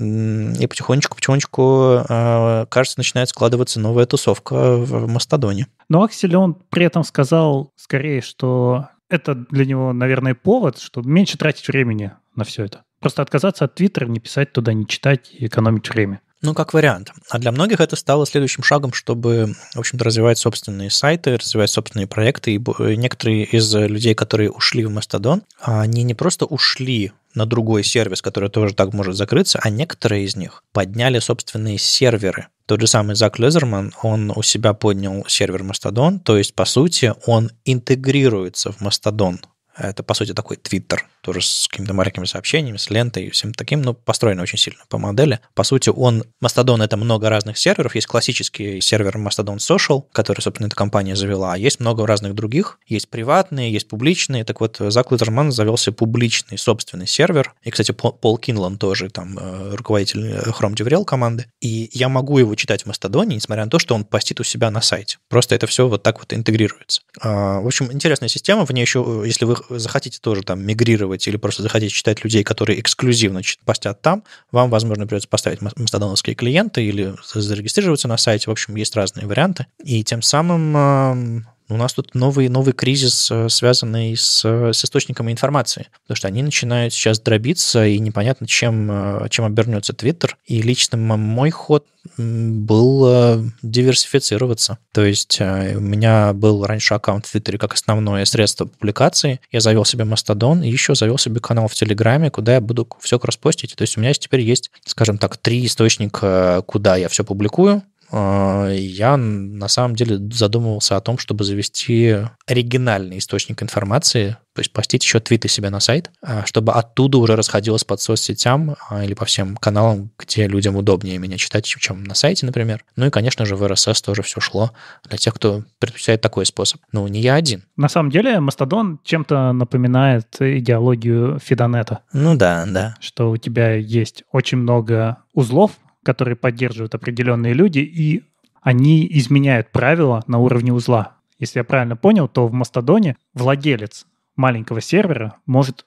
и потихонечку-потихонечку, а, кажется, начинает складываться новая тусовка в Мастодоне. Но Аксель, он при этом сказал скорее, что это для него, наверное, повод, чтобы меньше тратить времени на все это. Просто отказаться от Твиттера, не писать туда, не читать и экономить время. Ну, как вариант. А для многих это стало следующим шагом, чтобы, в общем-то, развивать собственные сайты, развивать собственные проекты. И э, некоторые из людей, которые ушли в Мастодон, они не просто ушли на другой сервис, который тоже так может закрыться, а некоторые из них подняли собственные серверы. Тот же самый Зак Лезерман, он у себя поднял сервер Мастодон, то есть, по сути, он интегрируется в Мастодон. Это, по сути, такой твиттер, тоже с какими-то маленькими сообщениями, с лентой и всем таким, но построен очень сильно по модели. По сути, он, Mastodon — это много разных серверов. Есть классический сервер Mastodon Social, который, собственно, эта компания завела, а есть много разных других. Есть приватные, есть публичные. Так вот, Зак Литерман завелся публичный собственный сервер. И, кстати, Пол Кинлан тоже там э, руководитель э, Chrome DevRel команды. И я могу его читать в Mastodon, несмотря на то, что он постит у себя на сайте. Просто это все вот так вот интегрируется. А, в общем, интересная система. В ней еще, э, если вы захотите тоже там мигрировать или просто захотите читать людей, которые эксклюзивно постят там, вам, возможно, придется поставить мастодоновские клиенты или зарегистрироваться на сайте. В общем, есть разные варианты. И тем самым у нас тут новый, новый кризис, э, связанный с, э, с источниками информации, потому что они начинают сейчас дробиться, и непонятно, чем, э, чем обернется Твиттер. И лично мой ход был диверсифицироваться. То есть у меня был раньше аккаунт в Твиттере как основное средство публикации. Я завел себе Мастодон и еще завел себе канал в Телеграме, куда я буду все распостить. То есть у меня теперь есть, скажем так, три источника, куда я все публикую. А, я на самом деле задумывался о том, чтобы завести оригинальный источник информации, то есть постить еще твиты себе на сайт, а, чтобы оттуда уже расходилось под соцсетям а, или по всем каналам, где людям удобнее меня читать, чем на сайте, например. Ну и, конечно же, в RSS тоже все шло для тех, кто предпочитает такой способ. Ну, не я один. На самом деле, Мастодон чем-то напоминает идеологию Фидонета. Ну да, да. Что у тебя есть очень много узлов, которые поддерживают определенные люди, и они изменяют правила на уровне узла. Если я правильно понял, то в Мастодоне владелец маленького сервера может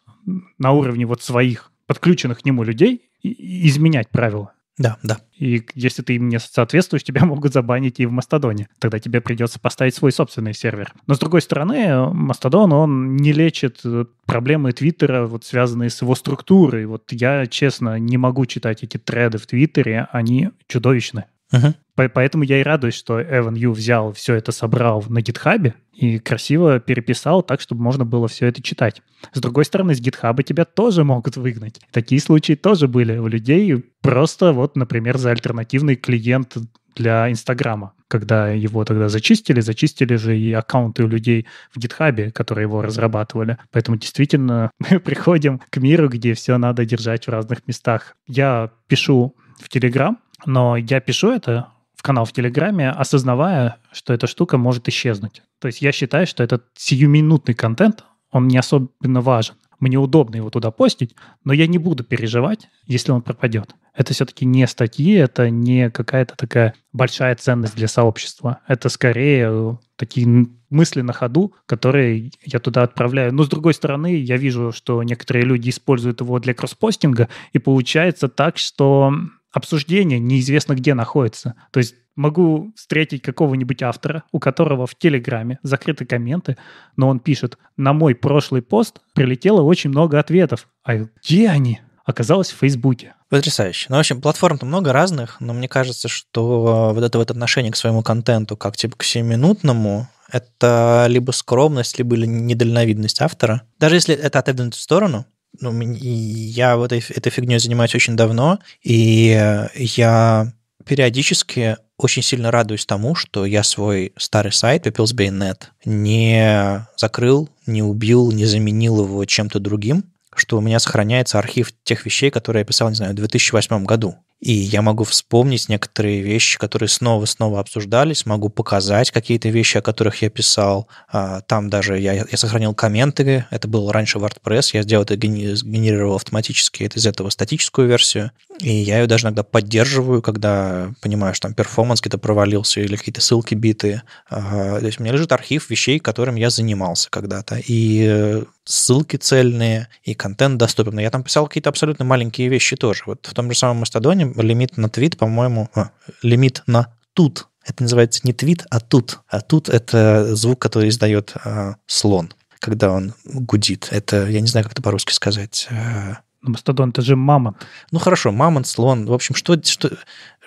на уровне вот своих подключенных к нему людей изменять правила. Да, да. И если ты им не соответствуешь, тебя могут забанить и в Мастодоне. Тогда тебе придется поставить свой собственный сервер. Но, с другой стороны, Мастодон, он не лечит э, проблемы Твиттера, вот связанные с его структурой. Вот я, честно, не могу читать эти треды в Твиттере, они чудовищны. Uh-huh. Поэтому я и радуюсь, что Эван Ю взял все это, собрал на GitHub и красиво переписал так, чтобы можно было все это читать. С другой стороны, с GitHub тебя тоже могут выгнать. Такие случаи тоже были у людей. Просто вот, например, за альтернативный клиент для Инстаграма. Когда его тогда зачистили, зачистили же и аккаунты у людей в гитхабе, которые его разрабатывали. Поэтому действительно мы приходим к миру, где все надо держать в разных местах. Я пишу в Телеграм, но я пишу это в канал в Телеграме, осознавая, что эта штука может исчезнуть. То есть я считаю, что этот сиюминутный контент, он не особенно важен. Мне удобно его туда постить, но я не буду переживать, если он пропадет. Это все-таки не статьи, это не какая-то такая большая ценность для сообщества. Это скорее такие мысли на ходу, которые я туда отправляю. Но с другой стороны, я вижу, что некоторые люди используют его для кросспостинга, и получается так, что обсуждение неизвестно где находится. То есть могу встретить какого-нибудь автора, у которого в Телеграме закрыты комменты, но он пишет, на мой прошлый пост прилетело очень много ответов. А где они? Оказалось в Фейсбуке. Потрясающе. Ну, в общем, платформ-то много разных, но мне кажется, что э, вот это вот отношение к своему контенту, как типа к семиминутному, это либо скромность, либо недальновидность автора. Даже если это отодвинуть в сторону, ну, я вот этой, этой фигней занимаюсь очень давно, и э, я периодически очень сильно радуюсь тому, что я свой старый сайт Pepilsbay.net не закрыл, не убил, не заменил его чем-то другим, что у меня сохраняется архив тех вещей, которые я писал, не знаю, в 2008 году. И я могу вспомнить некоторые вещи, которые снова-снова обсуждались, могу показать какие-то вещи, о которых я писал. А, там даже я, я сохранил комменты, это было раньше WordPress, я сделал это, генерировал автоматически это из этого статическую версию, и я ее даже иногда поддерживаю, когда понимаю, что там перформанс где-то провалился или какие-то ссылки биты. То есть у меня лежит архив вещей, которым я занимался когда-то, и э, ссылки цельные, и контент доступен. Я там писал какие-то абсолютно маленькие вещи тоже. Вот в том же самом Мастодоне лимит на твит, по-моему, а, лимит на тут. Это называется не твит, а тут. А тут это звук, который издает а, слон, когда он гудит. Это, я не знаю, как это по-русски сказать. А. Ну, Мастодон, это же мамонт. Ну хорошо, мамонт, слон. В общем, что, что,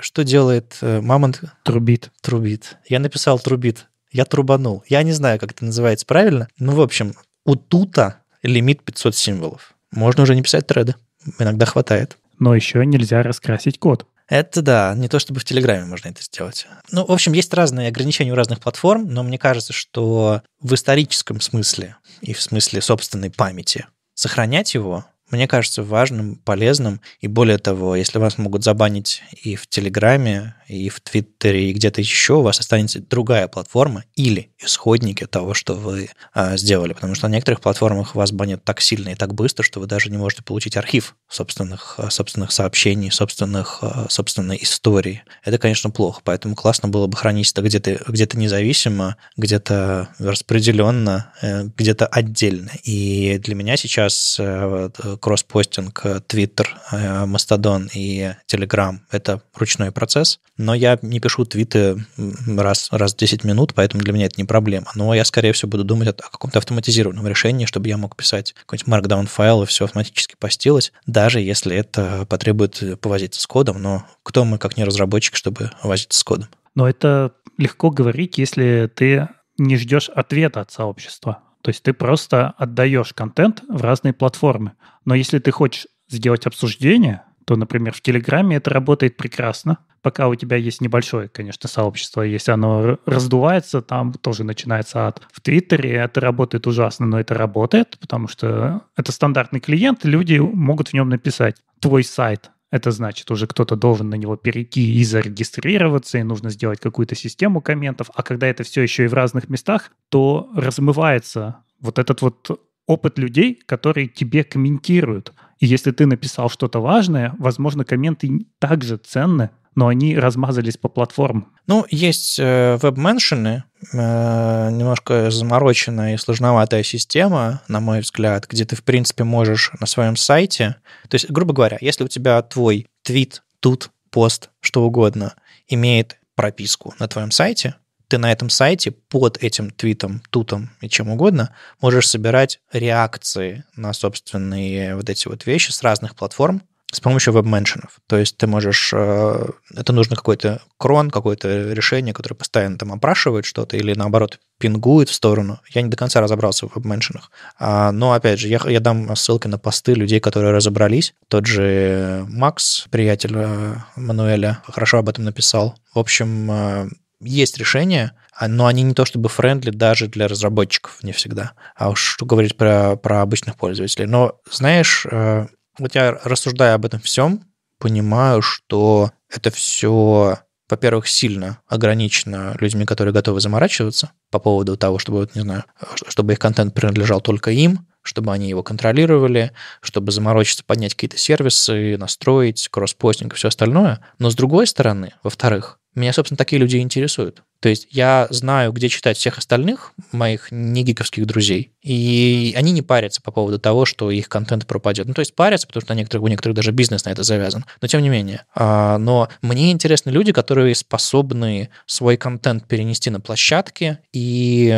что делает э, мамонт? Трубит. Трубит. Я написал трубит. Я трубанул. Я не знаю, как это называется правильно. Ну, в общем, у тута лимит 500 символов. Можно уже не писать треды. Иногда хватает. Но еще нельзя раскрасить код. Это да, не то чтобы в Телеграме можно это сделать. Ну, в общем, есть разные ограничения у разных платформ, но мне кажется, что в историческом смысле и в смысле собственной памяти сохранять его мне кажется важным, полезным. И более того, если вас могут забанить и в Телеграме, и в Твиттере, и где-то еще, у вас останется другая платформа или исходники того, что вы а, сделали. Потому что на некоторых платформах вас банят так сильно и так быстро, что вы даже не можете получить архив собственных, а, собственных сообщений, собственных, а, собственной истории. Это, конечно, плохо. Поэтому классно было бы хранить это где-то где то независимо, где-то распределенно, э, где-то отдельно. И для меня сейчас э, э, Кросс-постинг, э, Twitter, э, Mastodon и Telegram — это ручной процесс. Но я не пишу твиты раз, раз в 10 минут, поэтому для меня это не проблема. Но я, скорее всего, буду думать о каком-то автоматизированном решении, чтобы я мог писать какой-нибудь markdown файл, и все автоматически постилось, даже если это потребует повозиться с кодом. Но кто мы, как не разработчик, чтобы возиться с кодом? Но это легко говорить, если ты не ждешь ответа от сообщества. То есть ты просто отдаешь контент в разные платформы. Но если ты хочешь сделать обсуждение, то, например, в Телеграме это работает прекрасно. Пока у тебя есть небольшое, конечно, сообщество, если оно раздувается, там тоже начинается ад. В Твиттере это работает ужасно, но это работает, потому что это стандартный клиент, люди могут в нем написать твой сайт, это значит, уже кто-то должен на него перейти и зарегистрироваться, и нужно сделать какую-то систему комментов. А когда это все еще и в разных местах, то размывается вот этот вот опыт людей, которые тебе комментируют. И если ты написал что-то важное, возможно, комменты также ценны, но они размазались по платформам. Ну, есть э, веб-меншины, э, немножко замороченная и сложноватая система, на мой взгляд, где ты, в принципе, можешь на своем сайте... То есть, грубо говоря, если у тебя твой твит, тут, пост, что угодно, имеет прописку на твоем сайте, ты на этом сайте под этим твитом, тутом и чем угодно можешь собирать реакции на собственные вот эти вот вещи с разных платформ, с помощью веб-меншинов. То есть ты можешь... Э, это нужно какой-то крон, какое-то решение, которое постоянно там опрашивает что-то или, наоборот, пингует в сторону. Я не до конца разобрался в веб-меншинах. А, но, опять же, я, я дам ссылки на посты людей, которые разобрались. Тот же Макс, приятель э, Мануэля, хорошо об этом написал. В общем, э, есть решения, а, но они не то чтобы френдли даже для разработчиков не всегда. А уж что говорить про, про обычных пользователей. Но, знаешь, э, вот я рассуждая об этом всем, понимаю, что это все, во-первых, сильно ограничено людьми, которые готовы заморачиваться по поводу того, чтобы, вот не знаю, чтобы их контент принадлежал только им, чтобы они его контролировали, чтобы заморочиться, поднять какие-то сервисы, настроить, кросспостинг, и все остальное. Но с другой стороны, во-вторых, меня, собственно, такие люди интересуют. То есть я знаю, где читать всех остальных моих не друзей, и они не парятся по поводу того, что их контент пропадет. Ну, то есть парятся, потому что на некоторых, у некоторых даже бизнес на это завязан. Но тем не менее. А, но мне интересны люди, которые способны свой контент перенести на площадки и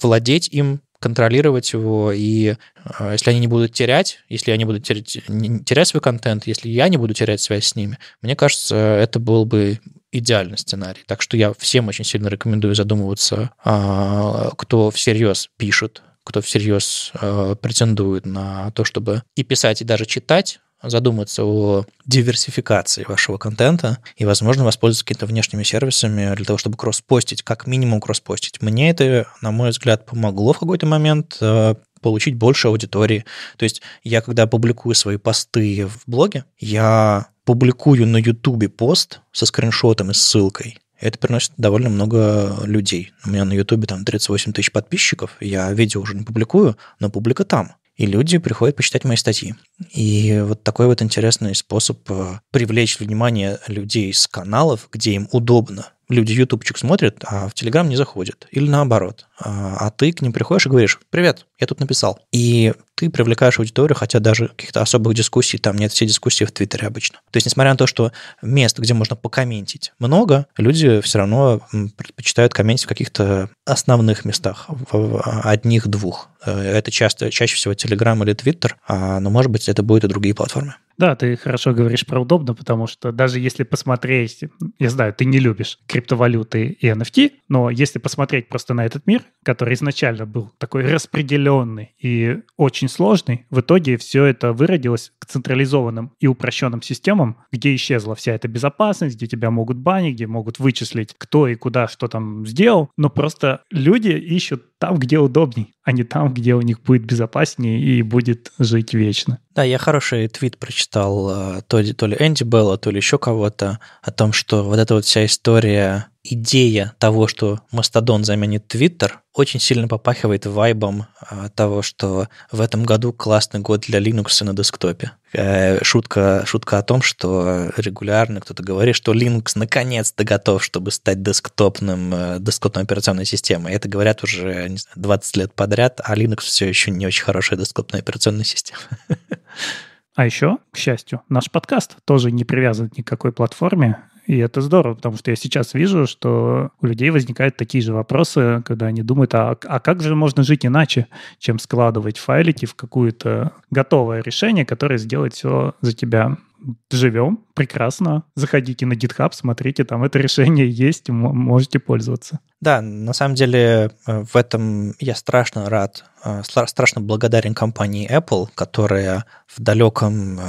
владеть им контролировать его, и э, если они не будут терять, если я не буду терять, не, терять свой контент, если я не буду терять связь с ними, мне кажется, это был бы идеальный сценарий. Так что я всем очень сильно рекомендую задумываться, а, кто всерьез пишет, кто всерьез а, претендует на то, чтобы и писать, и даже читать, задуматься о диверсификации вашего контента и, возможно, воспользоваться какими-то внешними сервисами для того, чтобы кросс постить, как минимум кросс постить. Мне это, на мой взгляд, помогло в какой-то момент э, получить больше аудитории. То есть я, когда публикую свои посты в блоге, я публикую на Ютубе пост со скриншотом и ссылкой, это приносит довольно много людей. У меня на Ютубе там 38 тысяч подписчиков, я видео уже не публикую, но публика там. И люди приходят почитать мои статьи. И вот такой вот интересный способ э, привлечь внимание людей с каналов, где им удобно люди ютубчик смотрят, а в Телеграм не заходят. Или наоборот. А, а ты к ним приходишь и говоришь, привет, я тут написал. И ты привлекаешь аудиторию, хотя даже каких-то особых дискуссий там нет, все дискуссии в Твиттере обычно. То есть, несмотря на то, что мест, где можно покомментить много, люди все равно предпочитают комментить в каких-то основных местах, в а, одних-двух. Э, это часто, чаще всего Телеграм или Твиттер, а, но, может быть, это будут и другие платформы. Да, ты хорошо говоришь про удобно, потому что даже если посмотреть, я знаю, ты не любишь криптовалюты и NFT, но если посмотреть просто на этот мир, который изначально был такой распределенный и очень сложный, в итоге все это выродилось к централизованным и упрощенным системам, где исчезла вся эта безопасность, где тебя могут банить, где могут вычислить, кто и куда что там сделал, но просто люди ищут там, где удобней, а не там, где у них будет безопаснее и будет жить вечно. Да, я хороший твит прочитал а, то ли, то ли Энди Белла, то ли еще кого-то о том, что вот эта вот вся история идея того, что Мастодон заменит Твиттер, очень сильно попахивает вайбом а, того, что в этом году классный год для Linux на десктопе. Э, шутка, шутка о том, что регулярно кто-то говорит, что Linux наконец-то готов, чтобы стать десктопным, э, десктопной операционной системой. Это говорят уже знаю, 20 лет подряд, а Linux все еще не очень хорошая десктопная операционная система. А еще, к счастью, наш подкаст тоже не привязан ни к какой платформе. И это здорово, потому что я сейчас вижу, что у людей возникают такие же вопросы, когда они думают, а, а как же можно жить иначе, чем складывать файлики в какое-то готовое решение, которое сделает все за тебя живем, прекрасно. Заходите на GitHub, смотрите, там это решение есть, можете пользоваться. Да, на самом деле э, в этом я страшно рад, э, страшно благодарен компании Apple, которая в далеком э,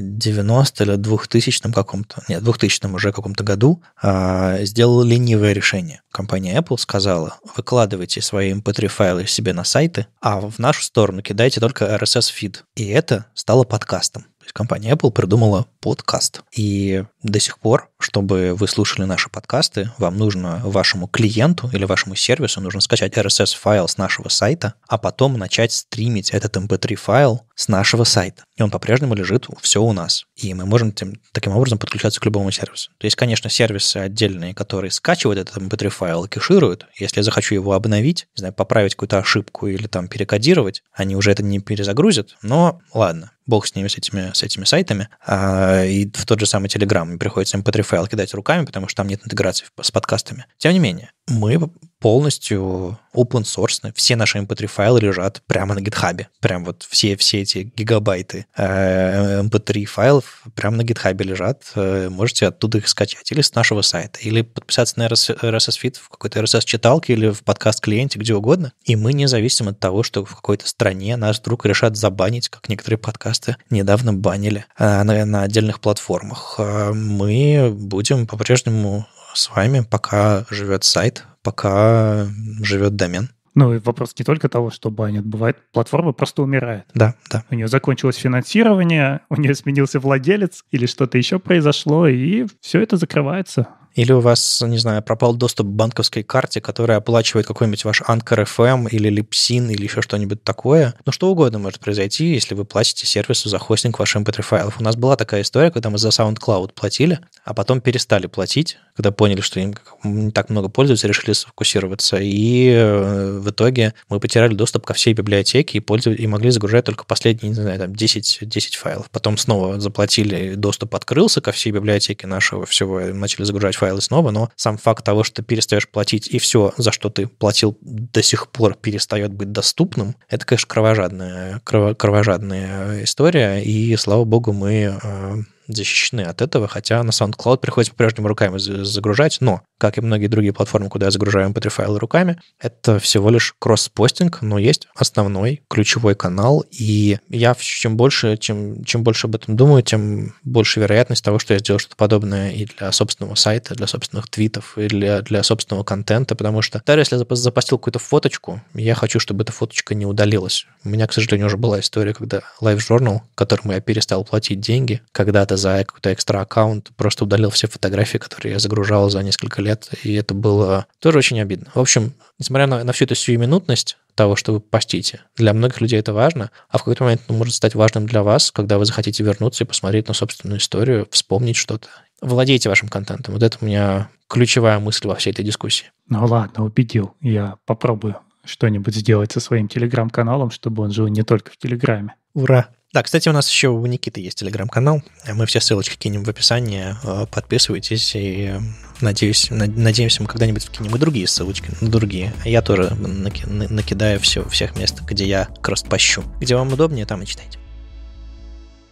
90 или 2000 каком-то, нет, 2000 уже каком-то году э, сделала ленивое решение. Компания Apple сказала, выкладывайте свои mp3 файлы себе на сайты, а в нашу сторону кидайте только RSS-фид. И это стало подкастом. То есть компания Apple придумала подкаст. И до сих пор, чтобы вы слушали наши подкасты, вам нужно вашему клиенту или вашему сервису нужно скачать RSS-файл с нашего сайта, а потом начать стримить этот MP3-файл эм с нашего сайта. И он по-прежнему лежит все у нас. И мы можем тем, таким образом подключаться к любому сервису. То есть, конечно, сервисы отдельные, которые скачивают этот MP3-файл эм и кэшируют. Если я захочу его обновить, не знаю, поправить какую-то ошибку или там перекодировать, они уже это не перезагрузят. Но ладно, бог с ними, с этими, с этими сайтами. А, и в тот же самый Telegram мне приходится mp3 файл кидать руками, потому что там нет интеграции с подкастами. Тем не менее, мы полностью open source. Все наши mp3 файлы лежат прямо на GitHub. Прям вот все, все эти гигабайты э, mp3 файлов прямо на GitHub лежат. Э, можете оттуда их скачать или с нашего сайта, или подписаться на RSS feed в какой-то RSS читалке или в подкаст клиенте, где угодно. И мы не зависим от того, что в какой-то стране нас вдруг решат забанить, как некоторые подкасты недавно банили э, на, на отдельных платформах. Мы будем по-прежнему с вами, пока живет сайт, пока живет домен. Ну и вопрос не только того, что банят. Бывает, платформа просто умирает. Да, да. У нее закончилось финансирование, у нее сменился владелец или что-то еще произошло, и все это закрывается. Или у вас, не знаю, пропал доступ к банковской карте, которая оплачивает какой-нибудь ваш Anchor FM или Липсин или еще что-нибудь такое. Ну, что угодно может произойти, если вы платите сервису за хостинг ваших mp3 эм файлов. У нас была такая история, когда мы за SoundCloud платили, а потом перестали платить, когда поняли, что им не так много пользуются, решили сфокусироваться. И э, в итоге мы потеряли доступ ко всей библиотеке и, пользов... и могли загружать только последние, не знаю, там 10, 10 файлов. Потом снова заплатили, доступ открылся ко всей библиотеке нашего всего, начали загружать файлы снова, но сам факт того, что ты перестаешь платить, и все, за что ты платил до сих пор, перестает быть доступным, это, конечно, кровожадная, крово, кровожадная история, и, слава богу, мы э, защищены от этого, хотя на SoundCloud приходится по-прежнему руками загружать, но, как и многие другие платформы, куда я загружаю mp3-файлы руками, это всего лишь кросс-постинг, но есть основной ключевой канал, и я чем больше, чем, чем больше об этом думаю, тем больше вероятность того, что я сделаю что-то подобное и для собственного сайта, для собственных твитов, и для, для собственного контента, потому что даже если я запостил какую-то фоточку, я хочу, чтобы эта фоточка не удалилась. У меня, к сожалению, уже была история, когда LiveJournal, которому я перестал платить деньги, когда-то за какой-то экстра аккаунт просто удалил все фотографии, которые я загружал за несколько лет, и это было тоже очень обидно. В общем, несмотря на, на всю эту сиюминутность, того, что вы постите. Для многих людей это важно, а в какой-то момент это может стать важным для вас, когда вы захотите вернуться и посмотреть на собственную историю, вспомнить что-то. Владейте вашим контентом. Вот это у меня ключевая мысль во всей этой дискуссии. Ну ладно, убедил. Я попробую что-нибудь сделать со своим телеграм-каналом, чтобы он жил не только в Телеграме. Ура! Да, кстати, у нас еще у Никиты есть телеграм-канал. Мы все ссылочки кинем в описании. Э, подписывайтесь и надеюсь, надеемся, мы когда-нибудь вкинем и другие ссылочки, на другие. Я тоже накидаю все, всех мест, где я кросс-пощу. Где вам удобнее, там и читайте.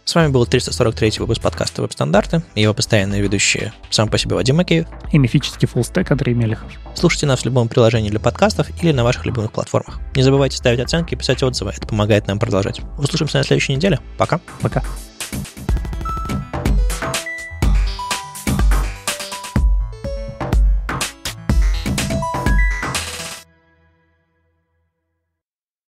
С вами был 343 выпуск подкаста «Веб-стандарты» и его постоянные ведущие сам по себе Вадим Макеев и мифический фуллстек Андрей Мелехов. Слушайте нас в любом приложении для подкастов или на ваших любимых платформах. Не забывайте ставить оценки и писать отзывы, это помогает нам продолжать. Услышимся на следующей неделе. Пока. Пока.